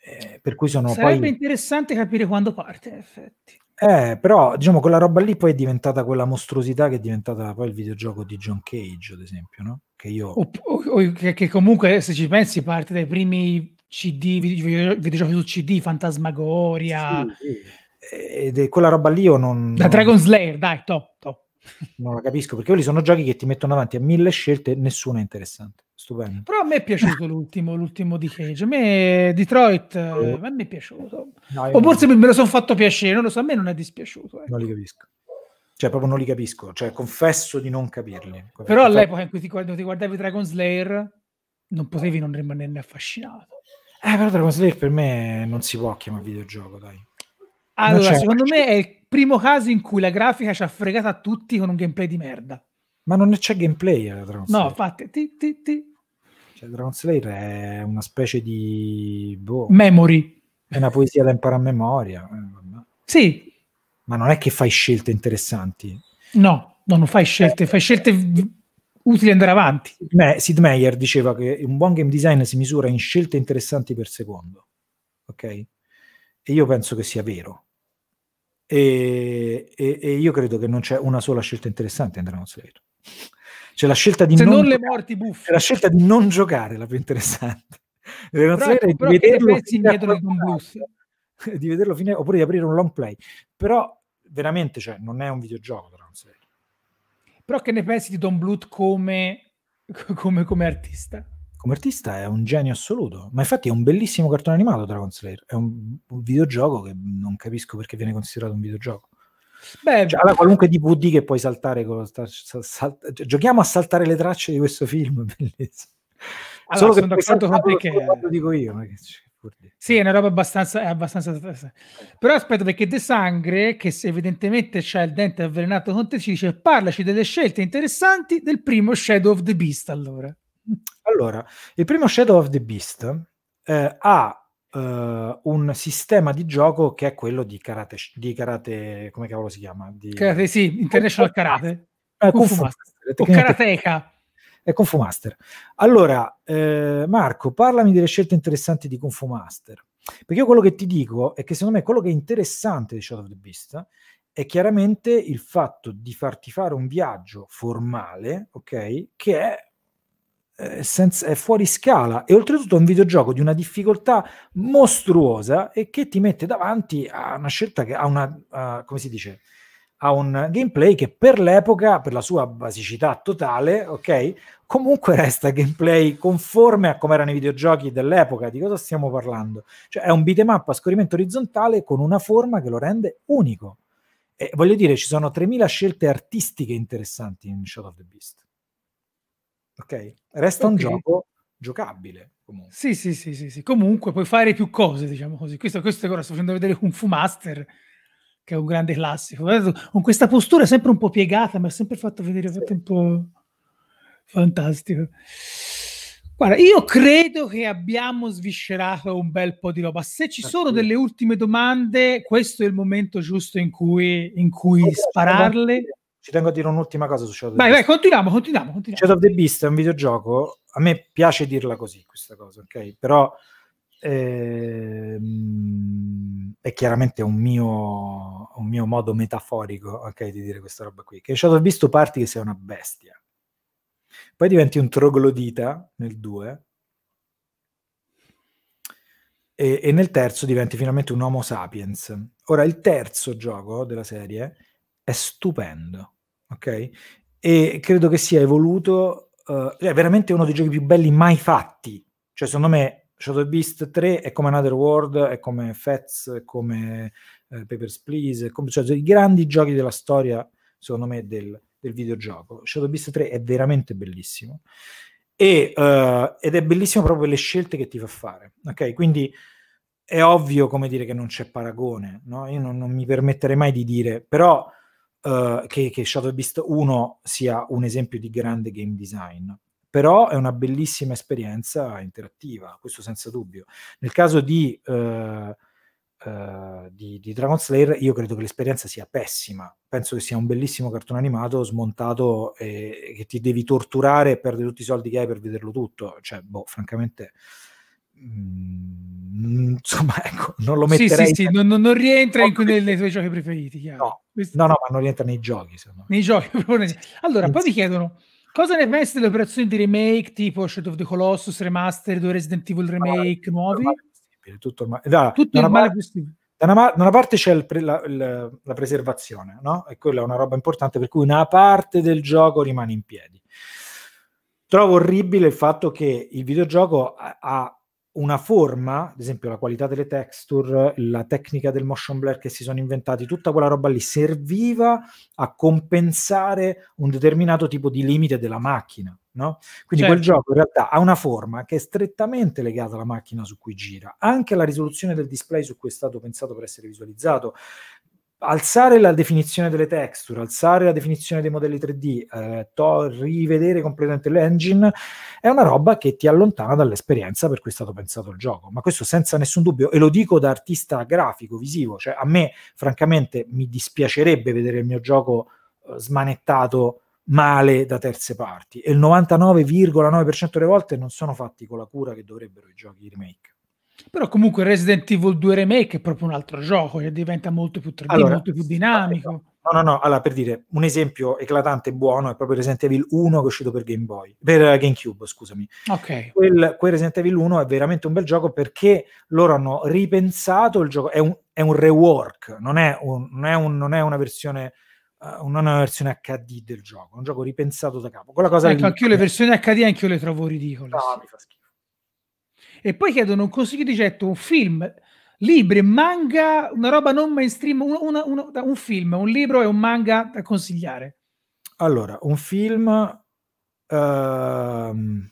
eh, per cui sono Sarebbe poi... interessante capire quando parte, in effetti. Eh, però, diciamo, quella roba lì poi è diventata quella mostruosità che è diventata poi il videogioco di John Cage, ad esempio, no? Che io... O, o, che, che comunque, se ci pensi, parte dai primi CD, videogiochi su CD, Fantasmagoria... Sì, sì eh, ed è quella roba lì io non... La Dragon Slayer, dai, top, top. Non la capisco, perché quelli sono giochi che ti mettono avanti a mille scelte, e nessuno è interessante. Stupendo. Però a me è piaciuto l'ultimo, l'ultimo di Cage. A me Detroit, eh, oh. a me è piaciuto. No, o forse non... me lo sono fatto piacere, non lo so, a me non è dispiaciuto. Ecco. Non li capisco. Cioè, proprio non li capisco. Cioè, confesso di non capirli. Però all'epoca in cui ti, guardavi, ti guardavi Dragon Slayer, non potevi non rimanerne affascinato. Eh, però Dragon Slayer per me non si può chiamare videogioco, dai. Allora, secondo me è il primo caso in cui la grafica ci ha fregato a tutti con un gameplay di merda. Ma non c'è gameplay a eh, Dragon Slayer. No, infatti, ti, ti, ti. Cioè, Dragon Slayer è una specie di... Boh, Memory. È una poesia da imparare a memoria. Eh, sì. Ma non è che fai scelte interessanti. No, no non fai scelte, eh, fai scelte utili ad andare avanti. Sid Meier diceva che un buon game design si misura in scelte interessanti per secondo. Ok? E io penso che sia vero e, e, e, io credo che non c'è una sola scelta interessante in Dragon Slayer. C'è la scelta di Se non, non le morti buffe. la scelta di non giocare la più interessante. Dragon ecco, Slayer di vederlo indietro a... blues. Eh, di vederlo fine oppure di aprire un long play. Però veramente, cioè, non è un videogioco Dragon Però che ne pensi di Don Bluth come, come, come artista? come artista è un genio assoluto, ma infatti è un bellissimo cartone animato Dragon Slayer, è un, un videogioco che non capisco perché viene considerato un videogioco. Beh, cioè, alla qualunque DVD che puoi saltare, con, sal, sal, giochiamo a saltare le tracce di questo film, bellissimo. Allora, Solo sono d'accordo con te che... Lo dico io, ma che... Sì, è una roba abbastanza, abbastanza, Però aspetta, perché De Sangre, che evidentemente c'ha il dente avvelenato con te, ci dice parlaci delle scelte interessanti del primo Shadow of the Beast, allora. Allora, il primo Shadow of the Beast eh, ha eh, un sistema di gioco che è quello di karate, di karate come cavolo si chiama? Di... Karate, sì, International Karate. Eh, Kung Fu Master. O Karateka. È eh, Kung Fu Master. Allora, eh, Marco, parlami delle scelte interessanti di Kung Fu Master. Perché io quello che ti dico è che secondo me quello che è interessante di Shadow of the Beast è chiaramente il fatto di farti fare un viaggio formale, ok? Che è eh, senza, è fuori scala e oltretutto è un videogioco di una difficoltà mostruosa e che ti mette davanti a una scelta che ha una, a, come si dice, ha un gameplay che per l'epoca, per la sua basicità totale, ok, comunque resta gameplay conforme a come erano i videogiochi dell'epoca. Di cosa stiamo parlando? Cioè è un bitmap a scorrimento orizzontale con una forma che lo rende unico. E voglio dire, ci sono 3.000 scelte artistiche interessanti in Shadow of the Beast. Ok? Resta okay. un gioco giocabile. Comunque. Sì, sì, sì, sì, sì, Comunque puoi fare più cose, diciamo così. Questo, questo è ora sto facendo vedere Kung Fu Master, che è un grande classico. Con questa postura sempre un po' piegata, ma ha sempre fatto vedere sì. un po' fantastico. Guarda, io credo che abbiamo sviscerato un bel po' di roba. Se ci ah, sono delle ultime domande, questo è il momento giusto in cui, in cui spararle. Ci tengo a dire un'ultima cosa su Shadow of Vai, vai, continuiamo, continuiamo, continuiamo. Shadow of the Beast è un videogioco, a me piace dirla così questa cosa, ok? Però eh, è chiaramente un mio, un mio modo metaforico, ok, di dire questa roba qui. Che Shadow of the Beast parti che sei una bestia. Poi diventi un troglodita nel 2. E, e, nel terzo diventi finalmente un Homo sapiens. Ora, il terzo gioco della serie è stupendo ok? E credo che sia evoluto, uh, è veramente uno dei giochi più belli mai fatti. Cioè, secondo me, Shadow Beast 3 è come Another World, è come Fats, è come eh, Papers, Please, è come, cioè, i grandi giochi della storia, secondo me, del, del videogioco. Shadow Beast 3 è veramente bellissimo. E, uh, ed è bellissimo proprio per le scelte che ti fa fare. Ok, quindi è ovvio come dire che non c'è paragone, no? Io non, non mi permetterei mai di dire, però eh, che, che Shadow Beast 1 sia un esempio di grande game design però è una bellissima esperienza interattiva, questo senza dubbio. Nel caso di, uh, uh, di, di, Dragon Slayer, io credo che l'esperienza sia pessima. Penso che sia un bellissimo cartone animato smontato e, e che ti devi torturare e perdere tutti i soldi che hai per vederlo tutto. Cioè, boh, francamente Mm, insomma, ecco, non lo metterei... Sì, sì, sì non, non, rientra in, nel, nei tuoi giochi preferiti, chiaro. No, Questo... no, no, ma non rientra nei giochi, Nei giochi, Allora, in... poi ti chiedono, cosa ne pensi delle operazioni di remake tipo Shadow of the Colossus, Remastered o Resident Evil Remake no, nuovi? Tutto ormai... Da, tutto ormai... Parte... Da una, ma- una, parte c'è pre- la, la, la, preservazione, no? E quella è una roba importante per cui una parte del gioco rimane in piedi. Trovo orribile il fatto che il videogioco ha, ha una forma, ad esempio la qualità delle texture, la tecnica del motion blur che si sono inventati, tutta quella roba lì serviva a compensare un determinato tipo di limite della macchina. No? Quindi certo. quel gioco in realtà ha una forma che è strettamente legata alla macchina su cui gira, anche alla risoluzione del display su cui è stato pensato per essere visualizzato, alzare la definizione delle texture, alzare la definizione dei modelli 3D, eh, to- rivedere completamente l'engine, è una roba che ti allontana dall'esperienza per cui è stato pensato il gioco. Ma questo senza nessun dubbio, e lo dico da artista grafico, visivo, cioè a me francamente mi dispiacerebbe vedere il mio gioco eh, smanettato male da terze parti e il 99,9% delle volte non sono fatti con la cura che dovrebbero i giochi remake. Però comunque Resident Evil 2 Remake è proprio un altro gioco, che diventa molto più 3 allora, molto più dinamico. No, no, no, allora per dire, un esempio eclatante e buono è proprio Resident Evil 1 che è uscito per Game Boy, per GameCube, scusami. Ok. Quel, quel Resident Evil 1 è veramente un bel gioco perché loro hanno ripensato il gioco, è un, è un rework, non è, un, non, è un, non è una versione uh, una versione HD del gioco, un gioco ripensato da capo. Quella cosa ecco, io le versioni HD anche io le trovo ridicole. No, mi fa schifo e poi chiedono un consiglio di getto, un film, libri, manga, una roba non mainstream, una, una, un film, un libro e un manga da consigliare. Allora, un film... Uh...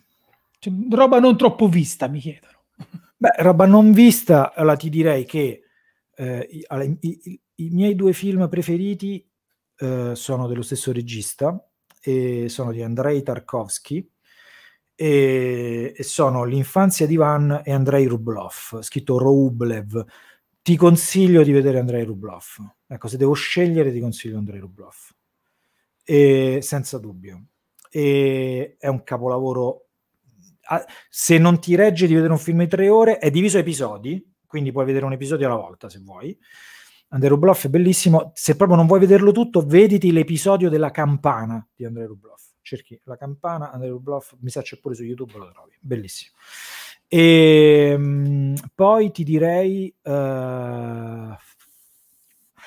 Cioè, roba non troppo vista, mi chiedono. Beh, roba non vista, allora ti direi che eh, i, i, i, i, miei due film preferiti eh, sono dello stesso regista e sono di Andrei Tarkovsky e, e sono L'infanzia di Van e Andrei Rubloff, scritto Roublev. Ti consiglio di vedere Andrei Rubloff. Ecco, se devo scegliere ti consiglio Andrei Rubloff. E, senza dubbio. E, è un capolavoro se non ti regge di vedere un film di tre ore, è diviso a episodi, quindi puoi vedere un episodio alla volta se vuoi. Andrei Rubloff è bellissimo. Se proprio non vuoi vederlo tutto, vediti l'episodio della campana di Andrei Rubloff cerchi la campana, Andrew Bluff, mi sa c'è pure su YouTube, lo trovi, bellissimo. E ehm, poi ti direi... Uh,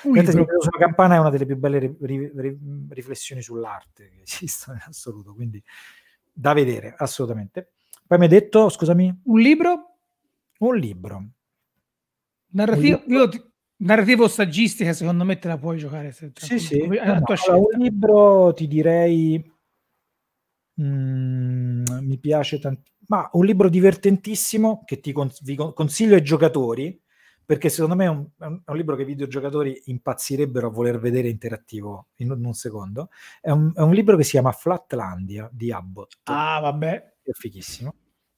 un libro. sulla campana è una delle più belle ri- ri- ri- riflessioni sull'arte che esistono in assoluto, quindi da vedere assolutamente. Poi mi hai detto, scusami, un libro? Un libro. Narrativo, un libro. Ti, narrativo saggistica, secondo me te la puoi giocare. Se sì, sì. No, allora, un libro ti direi Mm, mi piace tanto. Ma un libro divertentissimo che ti con- con- consiglio ai giocatori, perché secondo me è un, è un, libro che i videogiocatori impazzirebbero a voler vedere interattivo in un, secondo. È un, è un libro che si chiama Flatlandia di Abbott. Ah, vabbè. È fighissimo.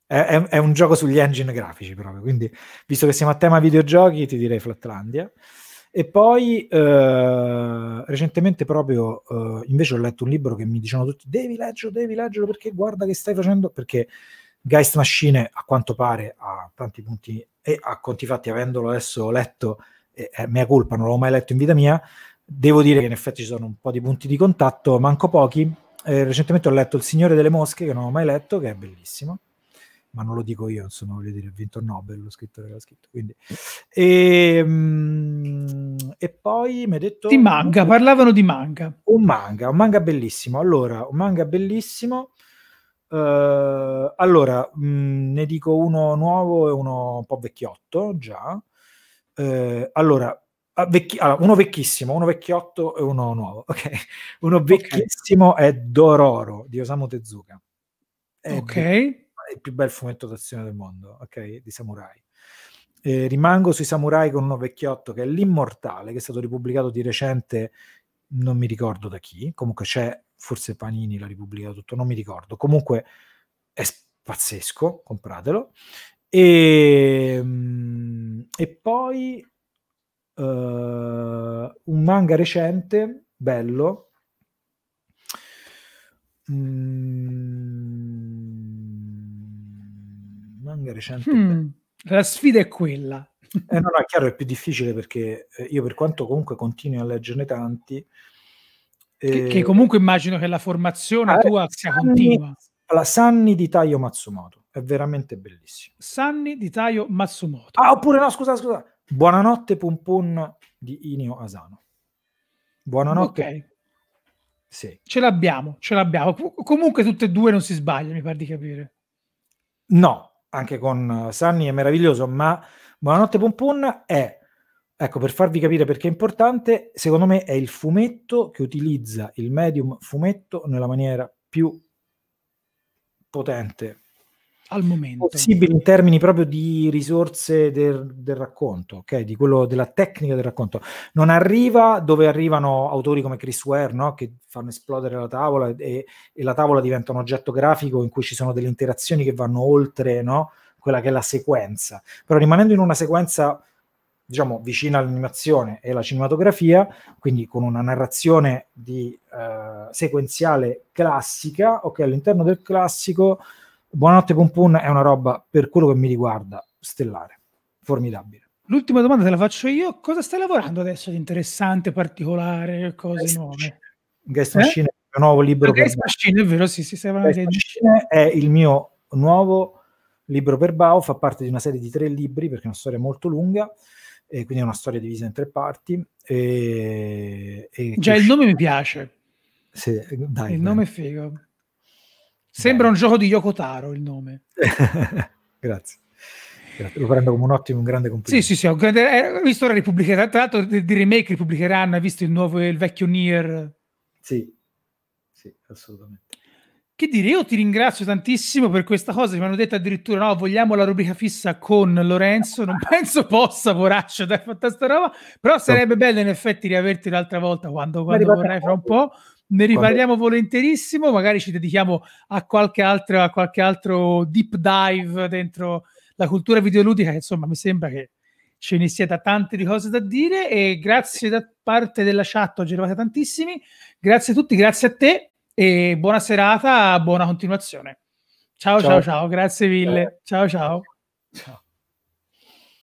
È, è, un gioco sugli engine grafici proprio, quindi visto che siamo a tema videogiochi ti direi Flatlandia. E poi eh, recentemente proprio eh, invece ho letto un libro che mi dicevano tutti devi leggerlo, devi leggerlo perché guarda che stai facendo, perché Geist Machine a quanto pare a tanti punti e a conti fatti avendolo adesso letto, eh, è mia colpa, non l'ho mai letto in vita mia, devo dire che in effetti ci sono un po' di punti di contatto, manco pochi. Eh, recentemente ho letto Il Signore delle Mosche che non ho mai letto, che è bellissimo ma non lo dico io, insomma, voglio dire, ha vinto il Nobel lo scrittore l'ha scritto. Quindi. E, mm, e poi mi ha detto... Di manga, un, parlavano di manga. Un manga, un manga bellissimo. Allora, un manga bellissimo. Uh, allora, mh, mm, ne dico uno nuovo e uno un po' vecchiotto, già. Uh, allora, ah, vecchi- allora, uno vecchissimo, uno vecchiotto e uno nuovo. Okay. Uno vecchissimo okay. è Dororo di Osamu Tezuka. È ok. Vecchio il più bel fumetto d'azione del mondo, ok? Di samurai. Eh, rimango sui samurai con uno vecchiotto che è l'Immortale, che è stato ripubblicato di recente, non mi ricordo da chi, comunque c'è, forse Panini l'ha ripubblicato tutto, non mi ricordo. Comunque è pazzesco, compratelo. E, mm, e poi uh, un manga recente, bello. Mm, Young recentemente. Mm, la sfida è quella. Eh, no, no, è chiaro, è più difficile perché eh, io per quanto comunque continui a leggerne tanti... Eh, che, comunque immagino che la formazione eh, tua sia continua. La Sanni di Taio Matsumoto, è veramente bellissimo. Sanni di Taio Matsumoto. Ah, oppure no, scusa, scusa. Buonanotte Pumpun di Inio Asano. Buonanotte. Ok. Sì. Ce l'abbiamo, ce l'abbiamo. Comunque tutte e due non si sbagliano, mi pare di capire. No, anche con eh, Sanni è meraviglioso, ma Buonanotte Pompon è, ecco per farvi capire perché è importante, secondo me è il fumetto che utilizza il medium fumetto nella maniera più potente al momento. Possibile in termini proprio di risorse del, del racconto, ok? Di quello della tecnica del racconto. Non arriva dove arrivano autori come Chris Ware, no? Che fanno esplodere la tavola e, e, la tavola diventa un oggetto grafico in cui ci sono delle interazioni che vanno oltre, no? Quella che è la sequenza. Però rimanendo in una sequenza diciamo vicina all'animazione e alla cinematografia, quindi con una narrazione di, eh, sequenziale classica, ok, all'interno del classico Buonanotte Pompon è una roba, per quello che mi riguarda, stellare, formidabile. L'ultima domanda te la faccio io. Cosa stai lavorando adesso di interessante, particolare, cose Guest nuove? Machine. Guest eh? Machine è il mio nuovo libro. Ah, Guest Machine, è vero, sì, sì, stai parlando Guest Machine è il mio nuovo libro per Bao, fa parte di una serie di tre libri, perché è una storia molto lunga, e quindi è una storia divisa in tre parti. E, e Già il nome mi piace. Sì, dai. Il bene. nome è figo. Sembra un gioco di Yokotaro il nome. Grazie. Grazie. Lo prendo come un ottimo, un grande complimento. Sì, sì, sì. Ho, grande, eh, visto ora ripubblicherà, tra l'altro di, di, remake ripubblicheranno, hai visto il nuovo, il vecchio Nier? Sì, sì, assolutamente. Che dire, io ti ringrazio tantissimo per questa cosa, mi hanno detto addirittura no, vogliamo la rubrica fissa con Lorenzo, non penso possa, poraccio, dai, fatta sta roba, però sarebbe bello in effetti riaverti l'altra volta quando, quando vorrai, fra un po', ne riparliamo Vabbè. volenterissimo, magari ci dedichiamo a qualche, altro, a qualche altro deep dive dentro la cultura videoludica, insomma mi sembra che ce ne siate tante di cose da dire e grazie da parte della chat, oggi eravate tantissimi, grazie a tutti, grazie a te e buona serata, buona continuazione. Ciao ciao ciao, ciao grazie mille, ciao ciao. ciao.